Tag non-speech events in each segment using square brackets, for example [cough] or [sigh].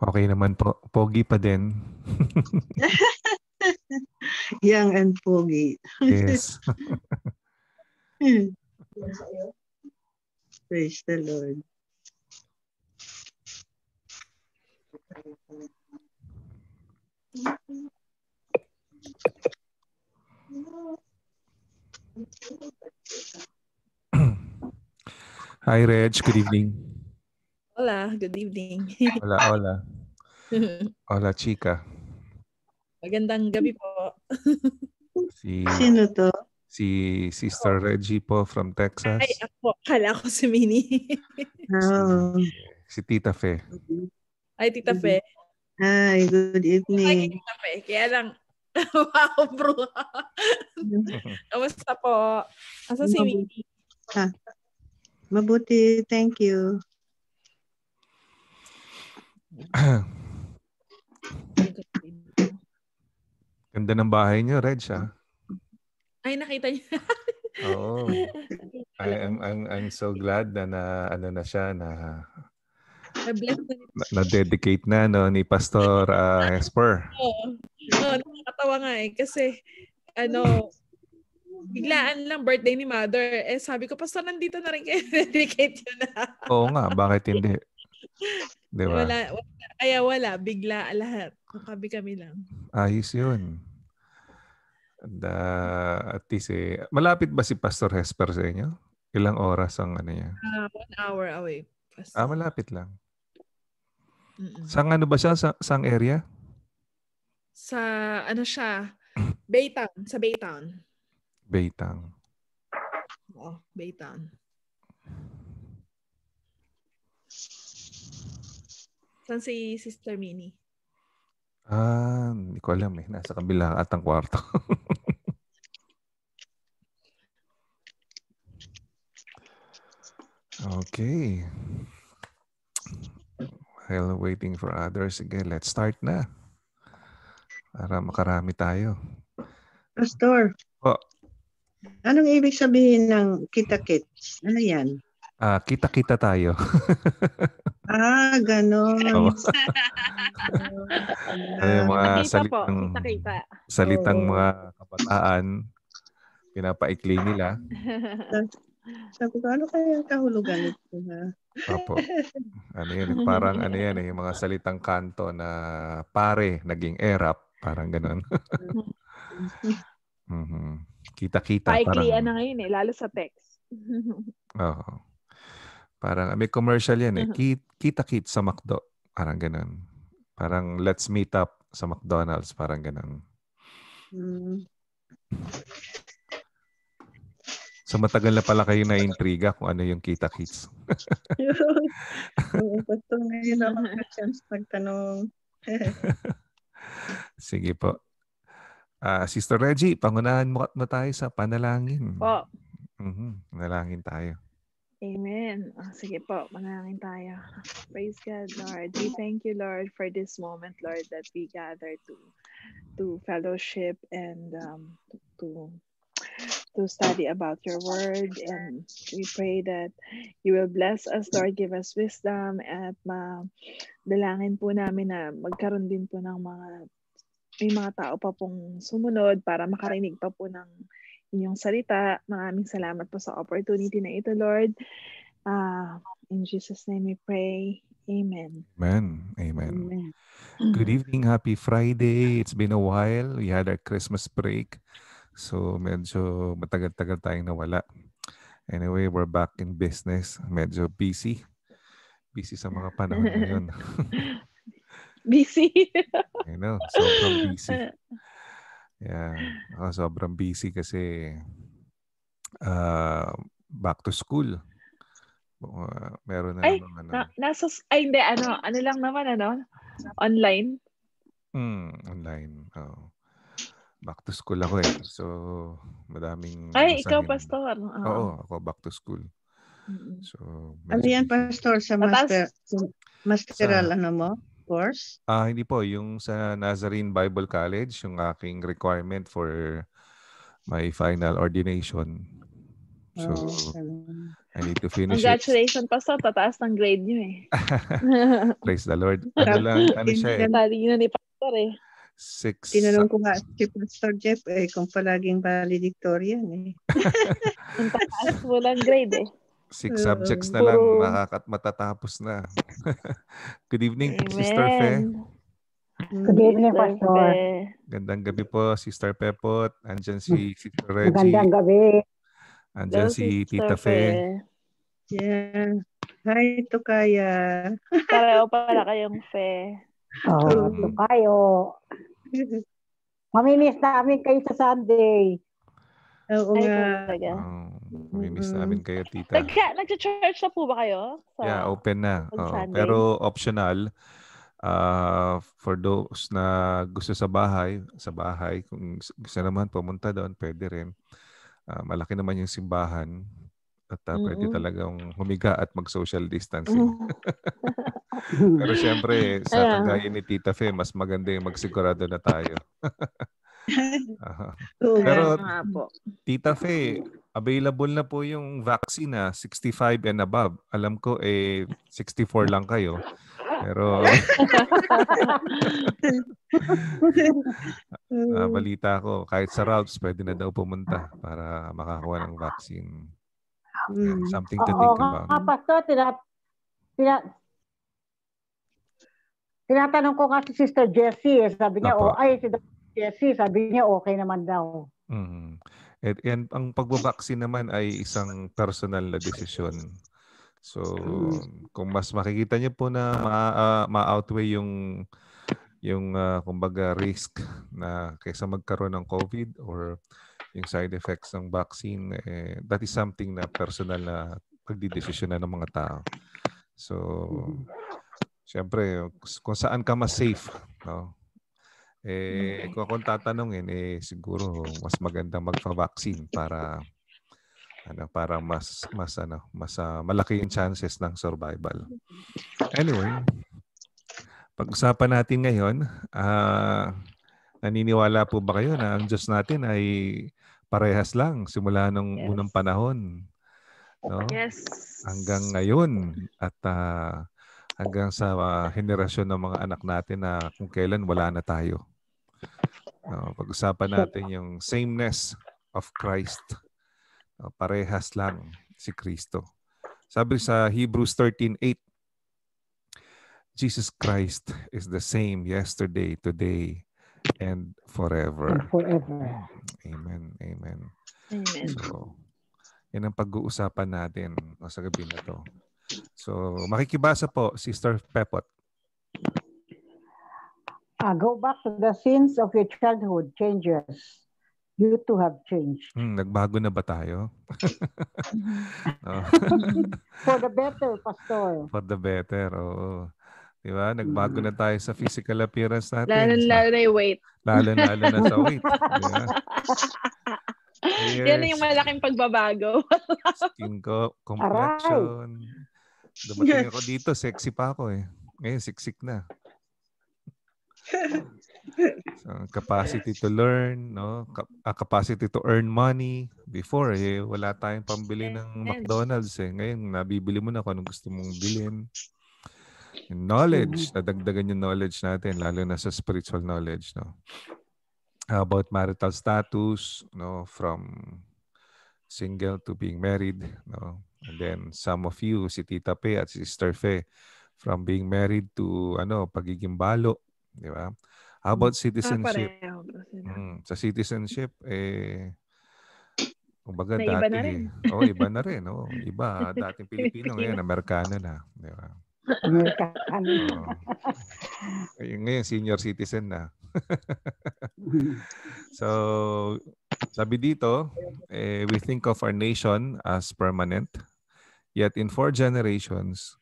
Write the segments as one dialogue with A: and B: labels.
A: Okay naman po. Pogi pa din. [laughs]
B: Young and pogi. yes. [laughs] [laughs] Hmm. Praise the
C: Lord.
A: Hi, Reg. Good evening.
D: Hola, good evening. hola, hola. [laughs]
A: Hola, chica.
D: Magandang gabi po.
A: si, Sino to? Si Sister Reggie po from Texas. Ay,
D: ako. Kala ko si Minnie.
B: oh. si,
A: si Tita Fe.
D: Ay, Tita Fe.
B: Hi, good evening. Ay,
D: Tita Fe. Kaya lang, [laughs] wow, bro. [laughs] Kamusta po? Asa si Minnie?
B: Ha? Ah, mabuti, thank you.
A: [coughs] Ganda ng bahay niyo, Reg, ha? Ah. Ay, nakita niya. [laughs] Oo. I am, I'm, I'm so glad na, na ano na siya, na na-dedicate na, na, no, ni Pastor uh, ah, Esper.
D: Oo. Oh, nakakatawa nga eh. Kasi, ano, biglaan lang birthday ni mother. Eh, sabi ko, Pastor, nandito na rin kayo. [laughs] Dedicate yun na.
A: Oo nga, bakit hindi? [laughs] Di ba? Wala,
D: wala. Kaya wala. Bigla lahat. Kakabi-kami lang.
A: Ayos yun. And, uh, at least eh, malapit ba si Pastor Hesper sa inyo? Ilang oras ang ano niya?
D: Uh, one hour away. Pastor.
A: Ah, malapit lang. mm ano ba siya? Sa, sang area?
D: Sa ano siya? Baytown. Sa Baytown. Baytown. Oh, Baytown. Saan si Sister Mini?
A: Ah, hindi ko alam eh. Nasa kabila at ang kwarto. [laughs] okay. While waiting for others, sige, let's start na. Para makarami tayo.
B: Pastor. Po. Oh. Anong ibig sabihin ng kita-kits? Ano yan?
A: Ah, kita-kita tayo. [laughs]
B: Ah, ganon. Oh.
A: [laughs]
B: ano yung mga Nakita salitang, po. Nakita. salitang oh. mga
A: kabataan, pinapaikli nila.
D: Sabi ko, ano kaya ang kahulugan nito? Ha?
A: Opo. [laughs] Ano yan? Parang ano yan eh, mga salitang kanto na pare, naging erap. Parang ganun. [laughs] mm-hmm. Kita-kita. Paiklian parang... na
D: ngayon eh, lalo sa text.
A: Oo. oh. Parang may commercial yan eh. Mm-hmm. Kita-kit sa McDo. Parang ganun. Parang let's meet up sa McDonald's. Parang ganun. Mm. So matagal na pala kayo na-intriga kung ano yung kita kits.
D: Gusto [laughs] ngayon ako na [laughs] chance magtanong.
A: [laughs] Sige po. Uh, Sister Reggie, pangunahan mo, mo tayo sa panalangin. Po. Mm-hmm. Panalangin tayo.
D: Amen. Oh, sige po, manalangin tayo. Praise God, Lord. We thank you, Lord, for this moment, Lord, that we gather to to fellowship and um, to to study about your word. And we pray that you will bless us, Lord. Give us wisdom at ma dalangin po namin na magkaroon din po ng mga may mga tao pa pong sumunod para makarinig pa po ng inyong salita. Maraming salamat po sa opportunity na ito, Lord. Uh, in Jesus' name we pray. Amen.
A: Amen. Amen. Amen. Good evening. Happy Friday. It's been a while. We had a Christmas break. So medyo matagal-tagal tayong nawala. Anyway, we're back in business. Medyo busy. Busy sa mga panahon ngayon.
D: [laughs] busy.
A: I know. So Sobrang busy. [laughs] Yeah. Oh, sobrang busy kasi uh, back to school. Uh, meron na ay, naman. Ano.
D: Na, nasa, ay, hindi. Ano, ano lang naman, ano? Online?
A: Mm, online. Oh. Back to school ako eh. So, madaming... Ay, masahin. Ano ikaw, Pastor. Oo, oh. Oo, ako back to school. So, ano yan,
B: Pastor? Sa master, Matas- masteral, ano mo? course?
A: Ah, hindi po. Yung sa Nazarene Bible College, yung aking requirement for my final ordination. So, oh, I need to finish
D: Congratulations it. pa tataas ng grade niyo eh.
A: [laughs] Praise the Lord. Ano lang, ano siya eh.
D: Tinanong ni
B: Pastor eh.
A: Six. Tinanong
B: ko nga si Pastor Jeff eh kung palaging valedictorian
D: eh. [laughs] Ang taas mo grade eh.
A: Six subjects mm, na lang, makakat matatapos na. [laughs] Good evening, Amen. Sister Fe.
D: Good evening, Pastor.
A: Gandang gabi po, Sister Pepot. Andiyan mm. si Sister Reggie. Gandang gabi. Andiyan si Tita Fe. Fe.
D: Yeah.
C: Hi, Tukaya.
D: [laughs] Pareho pala kayong Fe.
C: Oo, oh, um, Tukayo. [laughs] Mamimiss namin kayo sa Sunday. Oo nga. Oh. Mimiss mm-hmm.
A: namin kayo, tita.
D: Nagka, nag-church na po ba kayo?
A: So, yeah, open na. Oh, pero optional. Uh, for those na gusto sa bahay, sa bahay, kung gusto naman pumunta doon, pwede rin. Uh, malaki naman yung simbahan at uh, mm-hmm. talagang humiga at mag-social distancing.
D: Mm-hmm.
A: [laughs] Pero siyempre, sa yeah. kagaya ni Tita Fe, mas maganda yung magsigurado na tayo. uh, [laughs] [laughs] pero Tita Fe, available na po yung vaccine na ah, 65 and above. Alam ko eh 64 lang kayo. Pero uh, [laughs] balita ko kahit sa Ralphs pwede na daw pumunta para makakuha ng vaccine.
C: And hmm. something to think about. Oo, pastor, tina, tina, tinatanong ko kasi Sister Jessie, eh, sabi niya, Apo. oh, ay, si Jessie, sabi niya, okay naman daw.
A: Mm-hmm. At, and ang pagbabaksin naman ay isang personal na desisyon. So, hmm. kung mas makikita niyo po na ma- uh, ma-outweigh yung yung uh, kumbaga risk na kaysa magkaroon ng COVID or yung side effects ng vaccine, eh, that is something na personal na pagdidesisyon ng mga tao. So, hmm. siyempre, kung saan ka mas safe, no? Eh, mm. kung akong tatanungin, eh, siguro mas maganda magpa-vaccine para ano para mas mas ano mas uh, malaki yung chances ng survival. Anyway, pag-usapan natin ngayon, uh, naniniwala po ba kayo na ang Diyos natin ay parehas lang simula nung yes. unang panahon? No? Yes. Hanggang ngayon at uh, hanggang sa uh, henerasyon ng mga anak natin na kung kailan wala na tayo. No, pag-usapan natin yung sameness of Christ. No, parehas lang si Kristo. Sabi sa Hebrews 13:8, Jesus Christ is the same yesterday, today, and forever. And forever. Amen. Amen. Amen. So, yan ang pag-uusapan natin sa gabi na to. So, makikibasa po, Sister Pepot.
C: Ah, go back to the sins of your childhood changes. You too have changed.
A: Hmm, nagbago na ba tayo? [laughs] Oh.
C: [laughs] For the better, Pastor.
A: For the better, oo. Di ba? Nagbago hmm. na tayo sa physical appearance natin. Lalo, sa, lalo
D: na weight. Lalo, lalo na sa weight. Diba? Yes. Yan yung malaking pagbabago. [laughs]
A: Skin ko, complexion. Aray. Dumating ako dito, sexy pa ako eh. Ngayon, siksik na. [laughs] so, capacity to learn, no? Cap- ah, capacity to earn money. Before, eh, wala tayong pambili ng McDonald's. Eh. Ngayon, nabibili mo na kung anong gusto mong bilhin. Yung knowledge, mm-hmm. nadagdagan yung knowledge natin, lalo na sa spiritual knowledge. No? about marital status, no? from single to being married. No? And then some of you, si Tita Pe at si Sister Fe, from being married to ano, pagiging balo Di ba? How hmm. about ah, citizenship? Ah, mm, sa citizenship, eh, kumbaga na dati. Eh. Iba na [laughs] rin. oh, iba na rin. Oh. Iba. Dating Pilipino, ngayon, Amerikano na. Di ba? Amerikano. oh. Ngayon, senior citizen na. [laughs] so, sabi dito, eh, we think of our nation as permanent. Yet in four generations,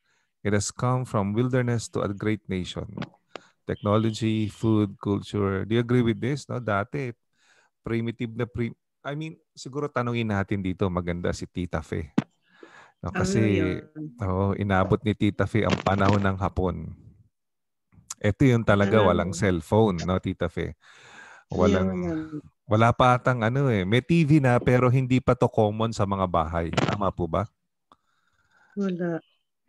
A: it has come from wilderness to a great nation technology, food, culture. Do you agree with this? No? Dati, primitive na pre I mean, siguro tanungin natin dito, maganda si Tita Fe. No, ano kasi oh, oh, inabot ni Tita Fe ang panahon ng hapon. Ito yung talaga ano? walang cellphone, no, Tita Fe. Walang wala pa atang ano eh. May TV na pero hindi pa to common sa mga bahay. Tama po ba? Wala.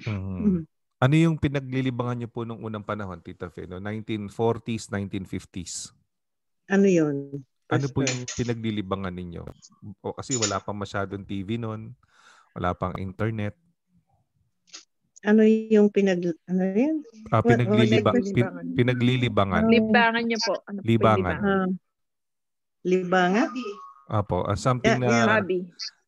A: Hmm. Ano yung pinaglilibangan niyo po nung unang panahon, Tita Fe? No? 1940s, 1950s?
B: Ano yon?
A: Ano po yung pinaglilibangan ninyo? O, kasi wala pang masyadong TV noon. Wala pang internet.
B: Ano yung pinag... Ano yun? Ah, pinaglilibang, oh,
A: pinaglilibangan. Ah,
B: libangan niyo po. Ano libangan. Ah. libangan?
A: Apo. Uh, something yeah, na... Yeah. Hobby.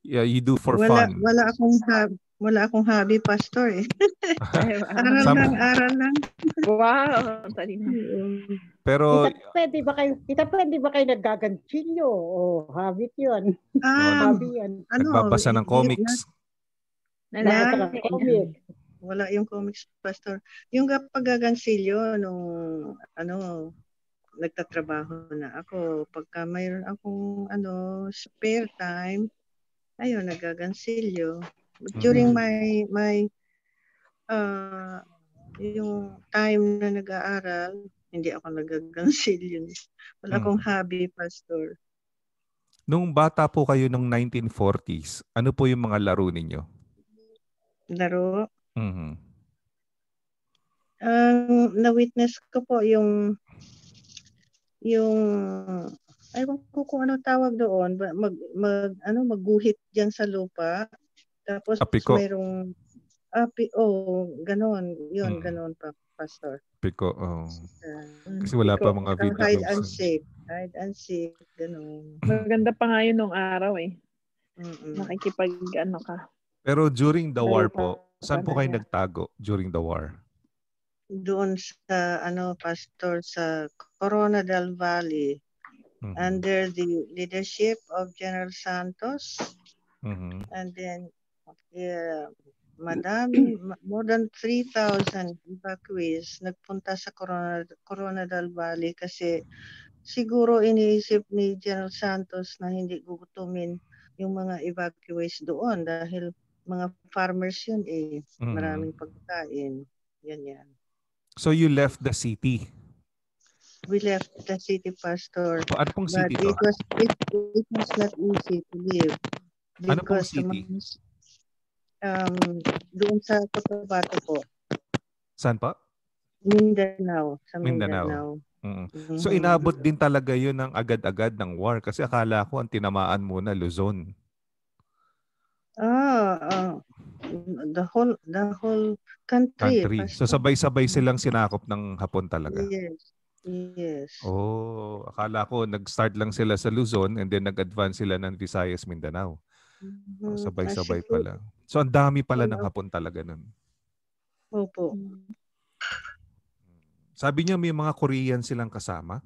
A: Yeah, you do for wala, fun.
B: Wala akong hobby wala akong hobby, Pastor. Eh.
C: [laughs] aral Sam- lang, aral lang. wow. [laughs] Pero... Kita pwede ba kayo, kita pwede ba kayo naggaganchilyo? O oh, hobby yun. Ah, hobby yun. Ano,
A: Nagbabasa ng comics.
C: Nagbabasa ng comics.
B: Wala yung comics, Pastor. Yung paggagansilyo nung ano, nagtatrabaho na ako. Pagka mayroon akong ano, spare time, ayun, nagagansilyo. During mm-hmm. my my uh, yung time na nag-aaral, hindi ako nagagansilyo. Wala mm. akong hmm. hobby, Pastor.
A: Nung bata po kayo ng 1940s, ano po yung mga laro ninyo? Laro? Mm-hmm.
B: Um, na-witness ko po yung yung ay ko kung ano tawag doon, mag, mag ano magguhit diyan sa lupa. Tapos Apiko. mayroong api, oh, ganon, yun, mm. ganon pa, pastor.
A: Piko, oh. Ah, Kasi wala Piko, pa mga video. Hide and
D: seek, hide and seek, ganon. Maganda pa nga yun nung araw eh. Mm-mm. Nakikipag, ano ka.
A: Pero during the war po, saan po kayo nagtago during the war?
B: Doon sa, ano, pastor, sa Coronadal Valley. Mm-hmm. Under the leadership of General Santos. Mm-hmm. And then yeah, mm. madami, more than 3,000 evacuees nagpunta sa Coronadal Valley kasi siguro iniisip ni General Santos na hindi gugutumin yung mga evacuees doon dahil mga farmers yun eh. Mm. Maraming pagkain. Yan yan.
A: So you left the city?
B: we left the city pastor. Ano pong city But to? It was, it, it was not easy to live. Ano pong city? Mga, um, doon sa Cotabato
A: po. Saan pa?
B: Mindanao. Sa Mindanao. Mindanao. Mm-hmm. So inabot
A: din talaga yun ng agad-agad ng war kasi akala ko ang tinamaan muna Luzon.
B: Ah, uh, the whole the whole country. country.
A: So sabay-sabay silang sinakop ng Hapon talaga.
B: Yes. Yes.
A: Oh, akala ko nag-start lang sila sa Luzon and then nag-advance sila ng Visayas Mindanao. Ah, mm-hmm. Sabay-sabay lang. So, ang dami pala ng hapon talaga nun.
B: Opo. Mm.
A: Sabi niya may mga Korean silang kasama?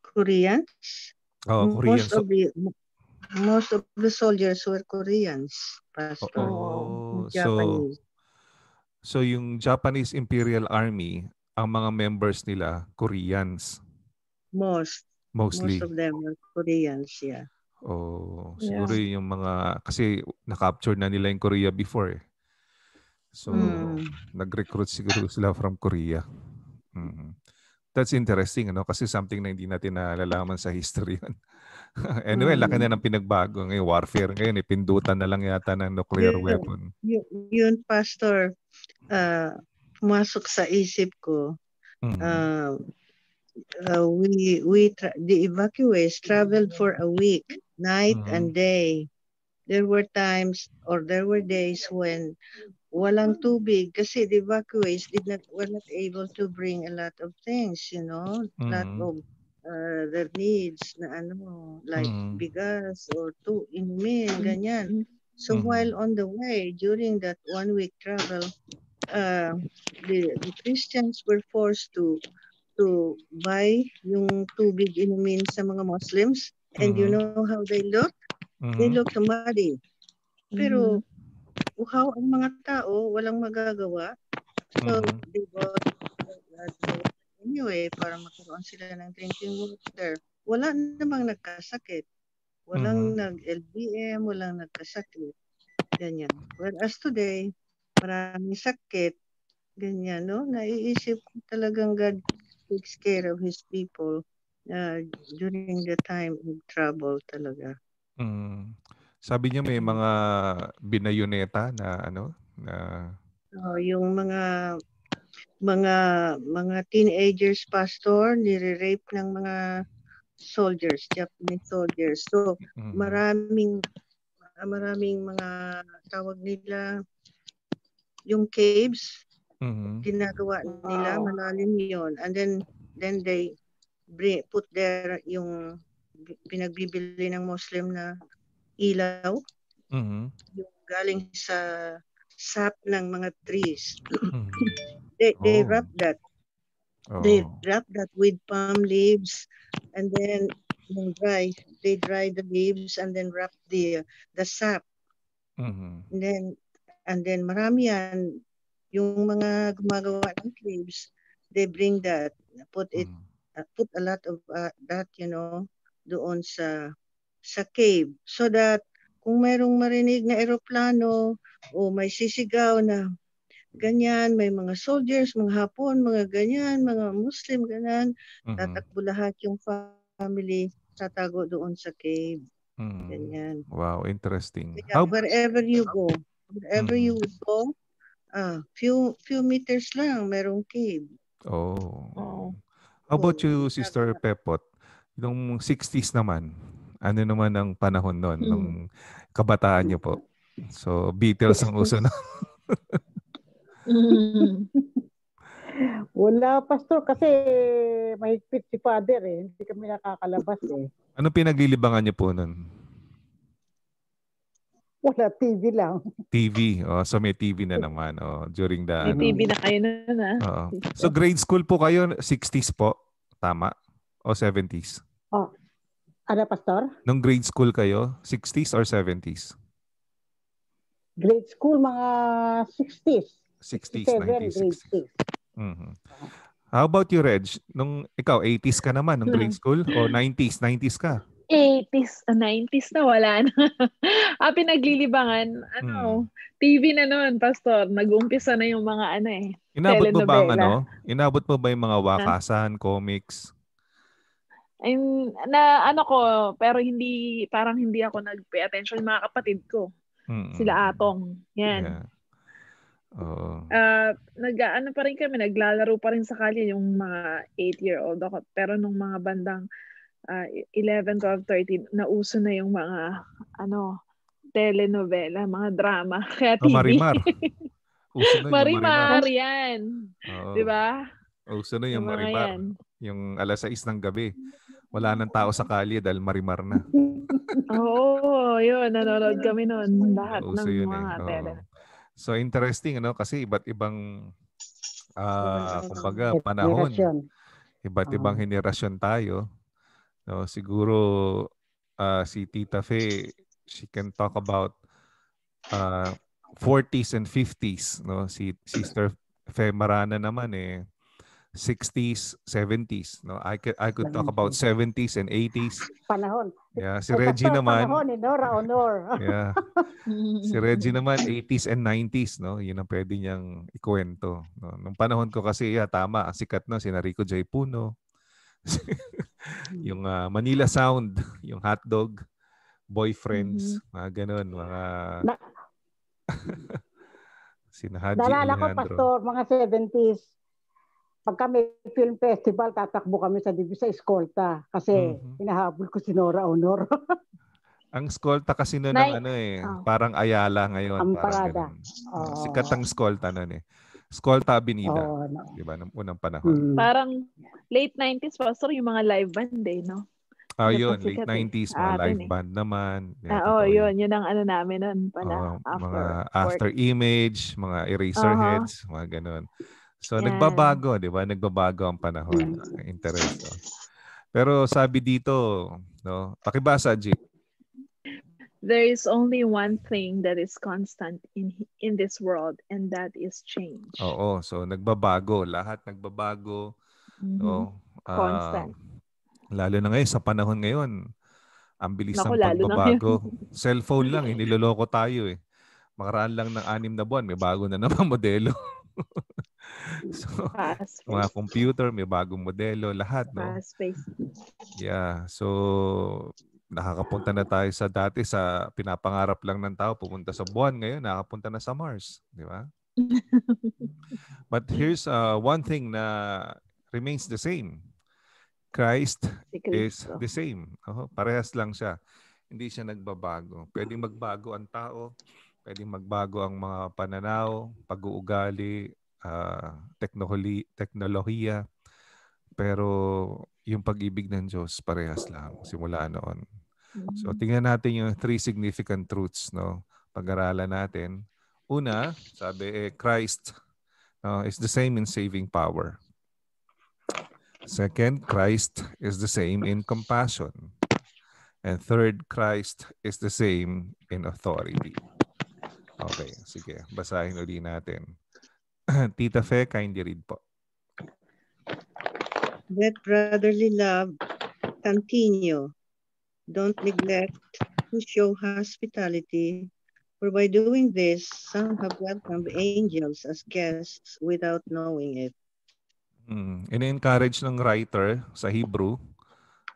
B: Koreans?
A: Oo, oh, mm, Koreans. Most of,
B: the, most of the soldiers were Koreans, Pastor. Oh, So,
A: so, yung Japanese Imperial Army, ang mga members nila, Koreans?
B: Most. Mostly. Most of them were Koreans, yeah.
A: O siguro yeah. yung mga, kasi na-capture na nila in Korea before eh. So, mm. nag-recruit siguro [laughs] sila from Korea. Mm-hmm. That's interesting, ano? Kasi something na hindi natin nalalaman sa history yun. [laughs] anyway, mm. laki na hmm. ng pinagbago. Ngayon, warfare ngayon, ipindutan eh. na lang yata ng nuclear yun, weapon.
B: Yun, yun Pastor, uh, pumasok sa isip ko. mm Uh, uh, we we the evacuees traveled for a week, night mm -hmm. and day. There were times or there were days when walang tubig kasi the evacuees did not were not able to bring a lot of things, you know, mm-hmm. lot of uh, their needs na ano, like mm-hmm. bigas or two in meal, ganyan. So mm-hmm. while on the way during that one week travel, uh, the, the Christians were forced to to buy yung tubig inumin sa mga Muslims. And mm-hmm. you know how they look? Mm-hmm. They look muddy. Pero mm-hmm. uhaw ang mga tao, walang magagawa. So mm-hmm. they bought anyway para makaroon sila ng drinking water. Wala namang nagkasakit. Walang mm-hmm. nag-LBM, walang nagkasakit. Ganyan. Whereas today, maraming sakit. Ganyan, no? Naiisip ko talagang God takes care of His people uh, during the time of trouble talaga.
A: Mm. Sabi niya may mga binayoneta na ano na
B: oh, yung mga mga mga teenagers pastor nire-rape ng mga soldiers, Japanese soldiers. So mm. maraming maraming mga tawag nila yung caves Mm-hmm. Ginagawa nila, wow. malalim yon And then, then they put there yung pinagbibili ng Muslim na ilaw. Mm-hmm. Yung galing sa sap ng mga trees. Mm-hmm. they, they oh. wrap that. Oh. They wrap that with palm leaves and then yung dry, they dry the leaves and then wrap the the sap. Mm-hmm. And then and then marami yan yung mga gumagawa ng caves, they bring that, put it, mm. uh, put a lot of uh, that, you know, doon sa sa cave so that kung mayroong marinig na eroplano o may sisigaw na ganyan, may mga soldiers, mga Hapon, mga ganyan, mga Muslim, ganyan, mm-hmm. tatakbo lahat yung family, tatago doon sa cave. Mm-hmm. Ganyan.
A: Wow, interesting. Kaya How... Wherever
B: you go, wherever mm-hmm. you go, Ah, few few meters lang merong cave.
A: Oh. oh. How about you, Sister Pepot? Nung 60s naman, ano naman ang panahon noon, hmm. nung kabataan niyo po? So, Beatles ang uso na.
C: [laughs] Wala, Pastor, kasi mahigpit si Father eh. Hindi kami nakakalabas eh.
A: Ano pinaglilibangan niyo po noon?
C: Wala TV lang.
A: TV. Oh, so may TV na naman oh, during the may ano. TV na
C: kayo noon ah. Oo. So grade
A: school po kayo 60s po, tama? O 70s?
C: Oh. Ano pastor?
A: Nung grade school kayo, 60s or 70s?
C: Grade school mga 60s.
A: 60s, 90s. 60s. Mm-hmm. How about you, Reg? Nung ikaw, 80s ka naman nung hmm. grade school? o 90s, 90s ka?
D: 80s, 90s ah, na wala na. [laughs] ah, pinaglilibangan, ano, hmm. TV na noon, Pastor. Nag-umpisa na yung mga ano eh. Inabot mo ba ang ano?
A: Inabot mo ba yung mga ah. wakasan, huh? comics?
D: And, na ano ko, pero hindi, parang hindi ako nag-pay attention yung mga kapatid ko. mm Sila Atong. Yan. Yeah. Oo. Uh, ah, nag ano pa rin kami, naglalaro pa rin sa kalye yung mga 8-year-old ako. Pero nung mga bandang uh, 11, 12, 13, nauso na yung mga ano, telenovela, mga drama, [laughs] kaya ah, TV. Oh, Marimar.
A: Uso Marimar, yan. Oh. 'Di ba? Uso na yung, yung Marimar. Yan. Yung alas 6 ng gabi. Wala nang tao sa kalye dahil Marimar na.
D: [laughs] Oo, oh, yun. Nanonood kami noon. Lahat Uso ng yun mga eh. tele. Oh.
A: So interesting ano kasi iba't ibang uh, kumbaga panahon. Iba't ibang henerasyon tayo. No, siguro uh, si Tita Fe, she can talk about uh, ah, 40s and 50s, no? Si Sister Fe Marana naman eh 60s, 70s, no? I could I could talk about 70s and 80s. Panahon. Yeah, si Reggie naman. Panahon
C: ni eh, Nora Honor. [laughs] yeah. Si Reggie naman
A: 80s and 90s, no? 'Yun ang pwede niyang ikwento, no? Nung panahon ko kasi, yeah, tama, ang sikat na si Rico J. Puno, [laughs] yung uh, Manila Sound, [laughs] yung hotdog, boyfriends, mm-hmm. mga ganun, mga... [laughs] Sina Haji Dalala ko, Pastor,
C: mga 70s, pag kami film festival, tatakbo kami sa Divisa Escolta kasi mm-hmm. hinahabol ko si Nora Honor.
A: Ang Skolta kasi noon ano eh, oh. parang Ayala ngayon. Ang parada. Ganun. Oh. Sikat ang Skolta noon eh. Skolta Avenida. Oh, no. Diba? Nung unang panahon. Hmm. Parang
D: late 90s, Pastor, yung mga live band eh, no?
A: Oh, ano yun. Late 90s, eh? mga ah, live eh. band naman. Yan, ah,
D: oh, yun. yun. ang ano namin nun pala. Oh, after mga work. after
A: image, mga eraser uh-huh. heads, mga ganun. So, Yan. nagbabago, di ba? Nagbabago ang panahon. Hmm. Interesting. Oh. Pero sabi dito, no, pakibasa, Jeep.
D: There is only one thing that is constant in in this world and that is change.
A: Oo, so nagbabago, lahat nagbabago. Mm-hmm. So, uh, ah, constant. Lalo na ngayon sa panahon ngayon, ang bilis Naku, ng pagbabago. [laughs] Cellphone lang, iniloloko eh, tayo eh. Makaraan lang ng anim na buwan, may bago na naman [laughs] modelo. [laughs] so, mga computer, may bagong modelo, lahat, no? Fast-paced. Yeah, so Nakakapunta na tayo sa dati sa pinapangarap lang ng tao, pumunta sa buwan. Ngayon, nakapunta na sa Mars. Di ba? [laughs] But here's uh, one thing na remains the same. Christ si is the same. Oh, parehas lang siya. Hindi siya nagbabago. Pwedeng magbago ang tao, pwedeng magbago ang mga pananaw, pag-uugali, uh, teknoholi, teknolohiya. Pero yung pag-ibig ng Diyos, parehas lang simula noon. So mm-hmm. tingnan natin yung three significant truths no pag-aralan natin. Una, sabi eh, Christ uh, is the same in saving power. Second, Christ is the same in compassion. And third, Christ is the same in authority. Okay, sige. Basahin ulit natin. [clears throat] Tita Fe, kindly read po.
B: Let brotherly love continue don't neglect to show hospitality, for by doing this, some have welcomed angels as guests without knowing it.
A: Mm. Ini-encourage ng writer sa Hebrew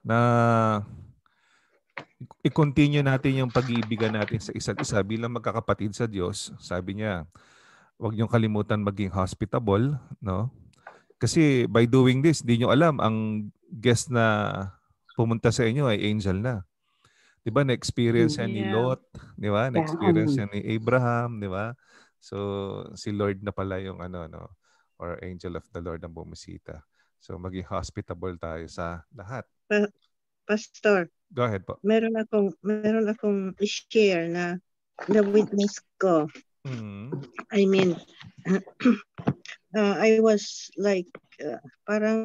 A: na i-continue natin yung pag-iibigan natin sa isa't isa bilang magkakapatid sa Diyos. Sabi niya, huwag niyong kalimutan maging hospitable, no? Kasi by doing this, hindi niyo alam ang guest na pumunta sa inyo ay angel na. 'Di ba? Na-experience yeah. ni Lot, 'di ba? Na-experience yeah. ni Abraham, 'di ba? So si Lord na pala yung ano no or angel of the Lord ang bumisita. So maging hospitable tayo sa lahat. Pastor. Go ahead po. Meron akong meron akong
B: share na the witness ko. Mm-hmm. I mean [clears throat] uh, I was like uh, parang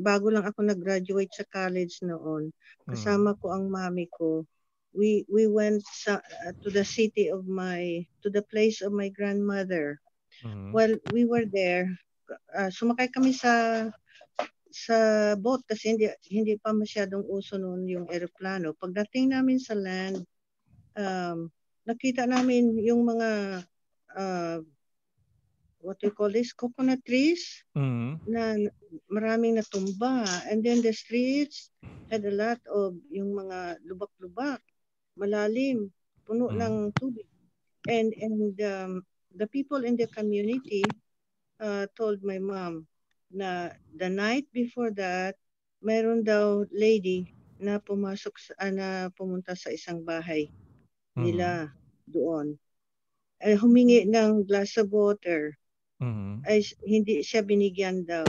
B: bago lang ako nag-graduate sa college noon. Kasama mm. ko ang mami ko. We we went sa, uh, to the city of my to the place of my grandmother. Mm-hmm. Well, we were there. Uh, sumakay kami sa sa boat kasi hindi hindi pa masyadong uso noon yung eroplano. Pagdating namin sa land, um, nakita namin yung mga uh, what we call this, coconut trees mm-hmm. na maraming natumba. And then the streets had a lot of yung mga lubak-lubak, malalim, puno mm-hmm. ng tubig. And, and um, the people in the community uh, told my mom na the night before that, meron daw lady na pumasok sa, uh, na pumunta sa isang bahay mm-hmm. nila mm-hmm. doon. Eh, humingi ng glass of water Mm-hmm. Ay hindi siya binigyan daw.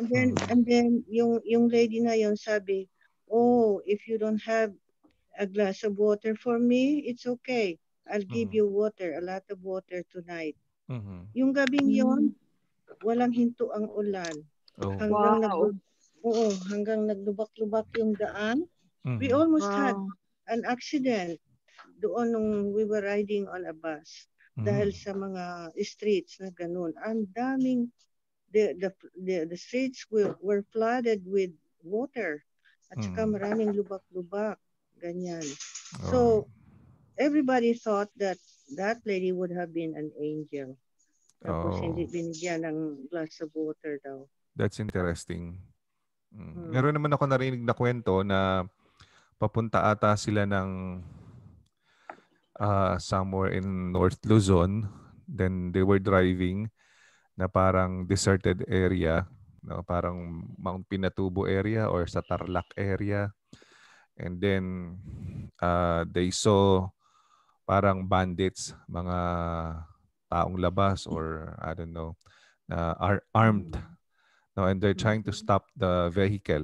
B: And then mm-hmm. and then yung yung lady na yon sabi, "Oh, if you don't have a glass of water for me, it's okay. I'll give mm-hmm. you water, a lot of water tonight." Mm-hmm. Yung gabing yon, mm-hmm. walang hinto ang ulan. Oh. Hanggang wow. nag Oo, hanggang naglubak-lubak yung daan. Mm-hmm. We almost wow. had an accident doon nung we were riding on a bus dahil mm. sa mga streets na ganun. Ang daming the the the, the streets were, were flooded with water at mm. saka maraming lubak-lubak ganyan. Oh. So everybody thought that that lady would have been an angel.
A: Tapos oh. hindi
B: binigyan ng glass of water daw.
A: That's interesting. Mm. Hmm. Meron naman ako narinig na kwento na papunta ata sila ng uh, somewhere in North Luzon. Then they were driving na parang deserted area, no? parang Mount Pinatubo area or sa Tarlac area. And then uh, they saw parang bandits, mga taong labas or I don't know, uh, are armed. No, and they're trying to stop the vehicle.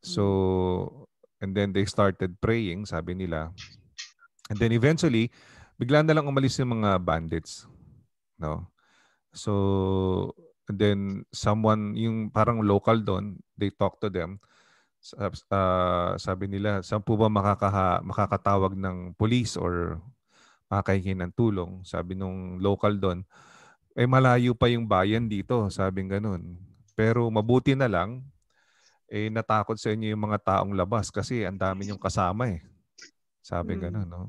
A: So, and then they started praying, sabi nila. And then eventually, bigla na lang umalis yung mga bandits. No? So, and then someone, yung parang local doon, they talk to them. Uh, sabi nila, saan po ba makakaha, makakatawag ng police or makakahingi ng tulong? Sabi nung local doon, eh malayo pa yung bayan dito, sabing ganun. Pero mabuti na lang, eh natakot sa inyo yung mga taong labas kasi ang dami niyong kasama eh. Sabi mm. ganun, no?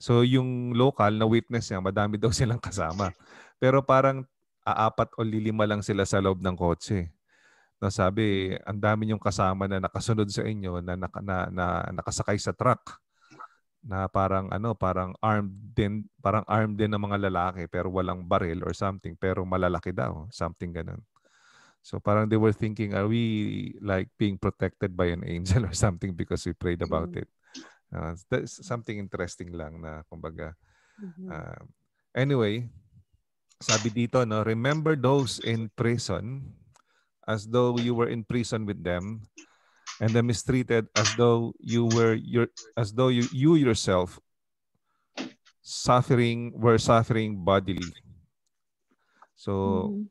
A: So yung local na witness niya, madami daw [laughs] silang kasama. Pero parang aapat o lilima lang sila sa loob ng kotse. Na sabi, ang dami yung kasama na nakasunod sa inyo na, na, na, na nakasakay sa truck na parang ano parang armed din parang armed din ng mga lalaki pero walang baril or something pero malalaki daw something ganun so parang they were thinking are we like being protected by an angel [laughs] or something because we prayed about mm. it Uh, that's mm. something interesting lang na kumbaga. Mm-hmm. Uh, anyway, sabi dito, no, remember those in prison as though you were in prison with them and the mistreated as though you were your as though you, you yourself suffering were suffering bodily. So mm-hmm.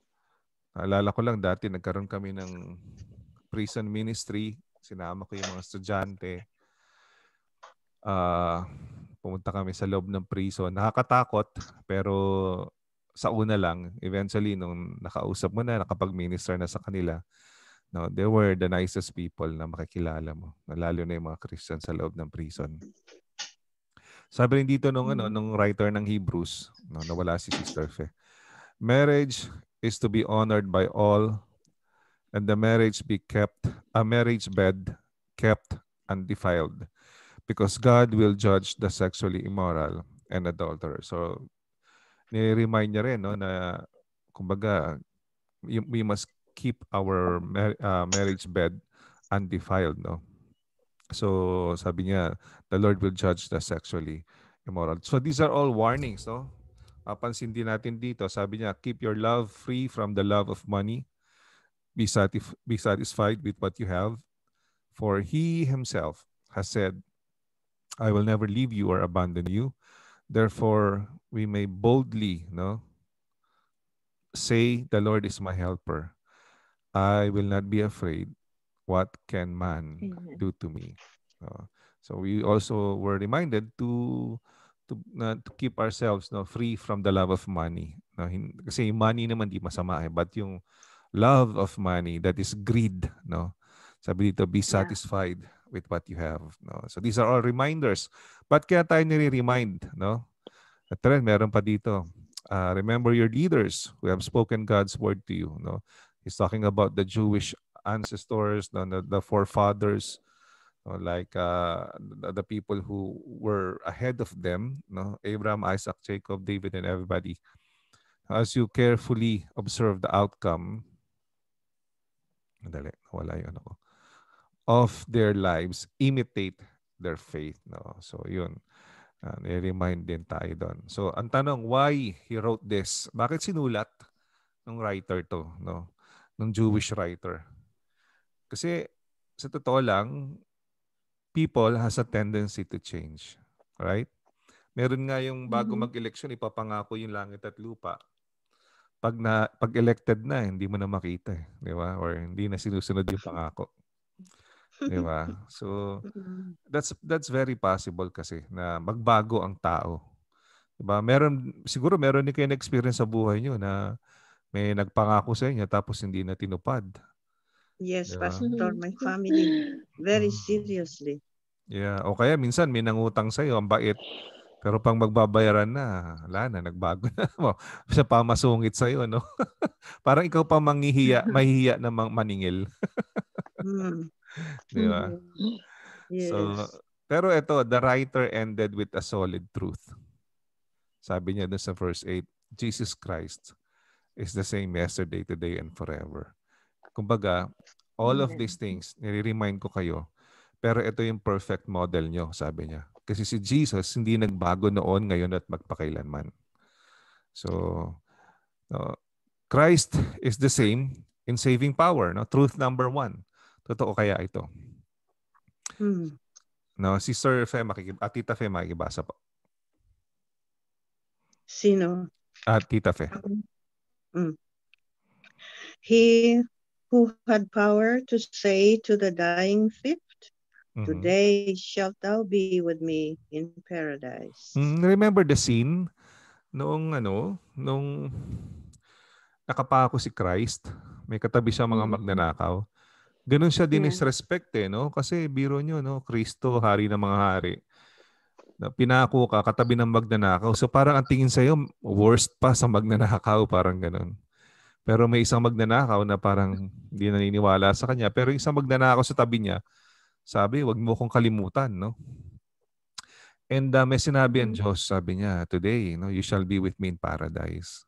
A: Alala ko lang dati nagkaroon kami ng prison ministry. Sinama ko yung mga estudyante uh, pumunta kami sa loob ng prison. Nakakatakot, pero sa una lang, eventually, nung nakausap mo na, nakapag-minister na sa kanila, no, they were the nicest people na makikilala mo. Lalo na yung mga Christian sa loob ng prison. Sabi rin dito nung, ano, hmm. nung writer ng Hebrews, no, nawala si Sister Fe, marriage is to be honored by all and the marriage be kept, a marriage bed kept undefiled because God will judge the sexually immoral and adulterer. So, ni-remind niya rin no, na, kumbaga, we must keep our uh, marriage bed undefiled. No? So, sabi niya, the Lord will judge the sexually immoral. So, these are all warnings. No? Papansin ah, din natin dito, sabi niya, keep your love free from the love of money. Be, satisf- be satisfied with what you have. For he himself has said, I will never leave you or abandon you. Therefore, we may boldly no, say, The Lord is my helper. I will not be afraid. What can man do to me? so we also were reminded to to, uh, to keep ourselves no free from the love of money. No, hin- kasi money naman di masama eh, but yung love of money that is greed, no. Sabi dito be satisfied with what you have. No? So these are all reminders. But kaya tayo nire-remind? No? At rin, meron pa dito. Uh, remember your leaders who have spoken God's word to you. No? He's talking about the Jewish ancestors, no, the, the forefathers, no, like uh, the, the people who were ahead of them, no? Abraham, Isaac, Jacob, David, and everybody. As you carefully observe the outcome, Dali, nawala yun ako. of their lives imitate their faith. No? So, yun. Uh, ah, I-remind din tayo doon. So, ang tanong, why he wrote this? Bakit sinulat ng writer to? No? Ng Jewish writer? Kasi, sa totoo lang, people has a tendency to change. Right? Meron nga yung bago mm-hmm. mag-election, ipapangako yung langit at lupa. Pag na pag elected na, hindi mo na makita, eh, di ba? Or hindi na sinusunod yung pangako. Di ba? [laughs] So, mm. that's that's very possible kasi na magbago ang tao. Di ba? Meron, siguro meron din kayo na experience sa buhay niyo na may nagpangako sa inyo tapos hindi na tinupad.
B: Yes, diba? Pastor. Mm. My family, very mm. seriously.
A: Yeah. O kaya minsan may nangutang sa iyo, ang bait. Pero pang magbabayaran na, wala na, nagbago na. [laughs] Siya pa masungit sa'yo, no? [laughs] Parang ikaw pa manghihiya, mahihiya na mang maningil. mm. Di ba? Mm-hmm. Yes. So, pero ito, the writer ended with a solid truth. Sabi niya dun sa verse 8, Jesus Christ is the same yesterday, today, and forever. Kumbaga, all of these things, nire-remind ko kayo, pero ito yung perfect model nyo, sabi niya. Kasi si Jesus, hindi nagbago noon, ngayon, at magpakailanman. So, no, Christ is the same in saving power. No? Truth number one. Totoo kaya ito? Hmm. No, si Sir Fe makikib at ah, Tita Fe makikibasa po.
B: Sino?
A: At ah, Tita Fe.
B: Mm. He who had power to say to the dying fit, mm-hmm. Today shalt thou be with me in paradise.
A: Hmm, remember the scene noong ano, noong nakapako si Christ, may katabi siya mga hmm. magnanakaw. Ganun siya din yeah. is respect eh, no? Kasi biro nyo, no? Kristo, hari ng mga hari. Pinako ka, katabi ng magnanakaw. So parang ang tingin sa'yo, worst pa sa magnanakaw, parang ganun. Pero may isang magnanakaw na parang hindi naniniwala sa kanya. Pero isang magnanakaw sa tabi niya, sabi, wag mo kong kalimutan, no? And uh, may sinabi ang mm. Diyos, sabi niya, today, no, you shall be with me in paradise.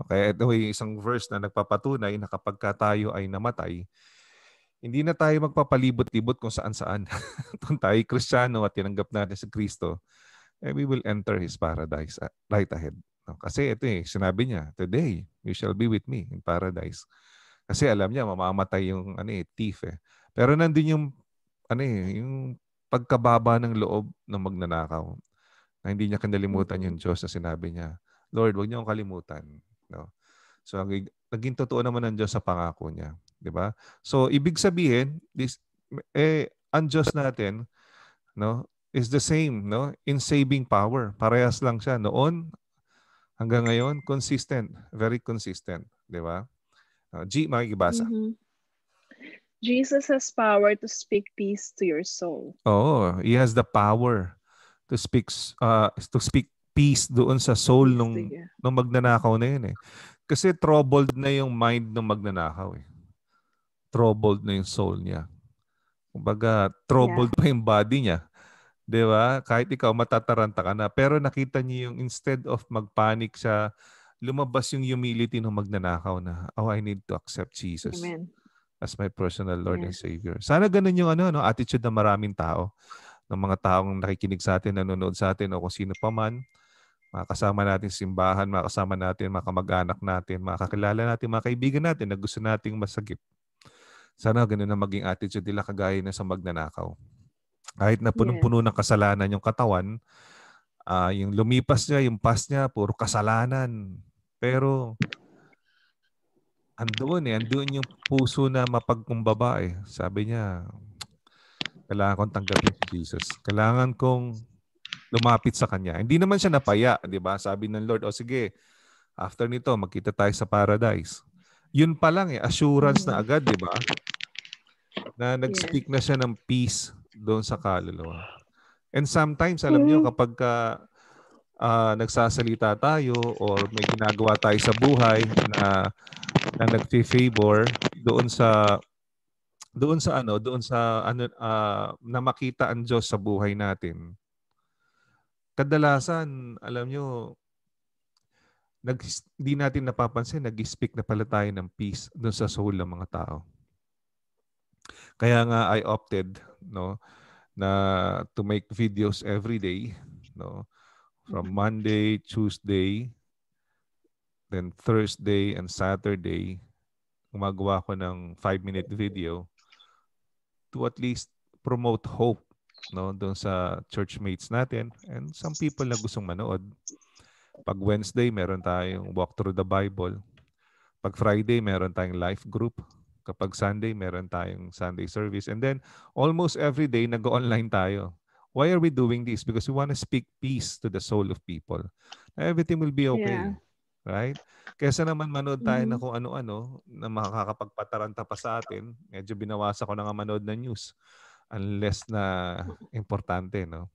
A: Okay, ito yung isang verse na nagpapatunay na kapag ka tayo ay namatay, hindi na tayo magpapalibot-libot kung saan-saan. [laughs] kung tayo kristyano at tinanggap natin si Kristo, eh, we will enter His paradise ah, right ahead. No? Kasi ito eh, sinabi niya, today you shall be with me in paradise. Kasi alam niya, mamamatay yung ano eh, thief eh. Pero nandun yung, ano eh, yung pagkababa ng loob ng magnanakaw. Na hindi niya kinalimutan yung Diyos na sinabi niya, Lord, wag niyo akong kalimutan. No? So, naging totoo naman ng Diyos sa pangako niya. 'di ba? So ibig sabihin this eh unjust natin no is the same no in saving power. Parehas lang siya noon hanggang ngayon consistent, very consistent, 'di ba? Uh, G makikibasa. Mm-hmm.
D: Jesus has power to speak peace to your soul.
A: Oh, he has the power to speak uh, to speak peace doon sa soul nung nung magnanakaw na 'yun eh. Kasi troubled na yung mind ng magnanakaw eh troubled na yung soul niya. Kumbaga, troubled yeah. pa yung body niya. 'Di ba? Kahit ikaw matataranta ka na, pero nakita niya yung instead of magpanic siya, lumabas yung humility ng magnanakaw na, oh, I need to accept Jesus. Amen as my personal Lord yeah. and Savior. Sana ganun yung ano, no, attitude ng maraming tao, ng mga taong nakikinig sa atin, nanonood sa atin, o kung sino pa man, makakasama kasama natin simbahan, makakasama natin, mga kamag-anak natin, mga natin, mga kaibigan natin na gusto nating masagip sana ganun na maging attitude nila kagaya na sa magnanakaw. Kahit na punong-puno ng kasalanan yung katawan, uh, yung lumipas niya, yung pass niya, puro kasalanan. Pero andoon eh, andoon yung puso na mapagkumbaba eh. Sabi niya, kailangan kong tanggapin si Jesus. Kailangan kong lumapit sa Kanya. Hindi naman siya napaya, di ba? Sabi ng Lord, o oh, sige, after nito, magkita tayo sa paradise. Yun pa lang eh, assurance na mm. agad, di ba? na nag-speak na siya ng peace doon sa kaluluwa. And sometimes, alam niyo, mm-hmm. kapag ka, uh, nagsasalita tayo or may ginagawa tayo sa buhay na, na nagfi-favor doon sa doon sa ano, doon sa ano uh, na makita ang Diyos sa buhay natin. Kadalasan, alam nyo, hindi natin napapansin, nag-speak na pala tayo ng peace doon sa soul ng mga tao. Kaya nga I opted no na to make videos every day, no from Monday, Tuesday, then Thursday and Saturday, gumagawa ko ng 5-minute video to at least promote hope no doon sa church mates natin and some people na gustong manood. Pag Wednesday, meron tayong walk through the Bible. Pag Friday, meron tayong life group Kapag Sunday, meron tayong Sunday service. And then, almost every day, nag-online tayo. Why are we doing this? Because we want to speak peace to the soul of people. Everything will be okay. Yeah. Right? Kesa naman manood tayo mm-hmm. na kung ano-ano na makakapagpataranta pa sa atin, medyo binawasan ko na nga manood ng news. Unless na mm-hmm. importante, no?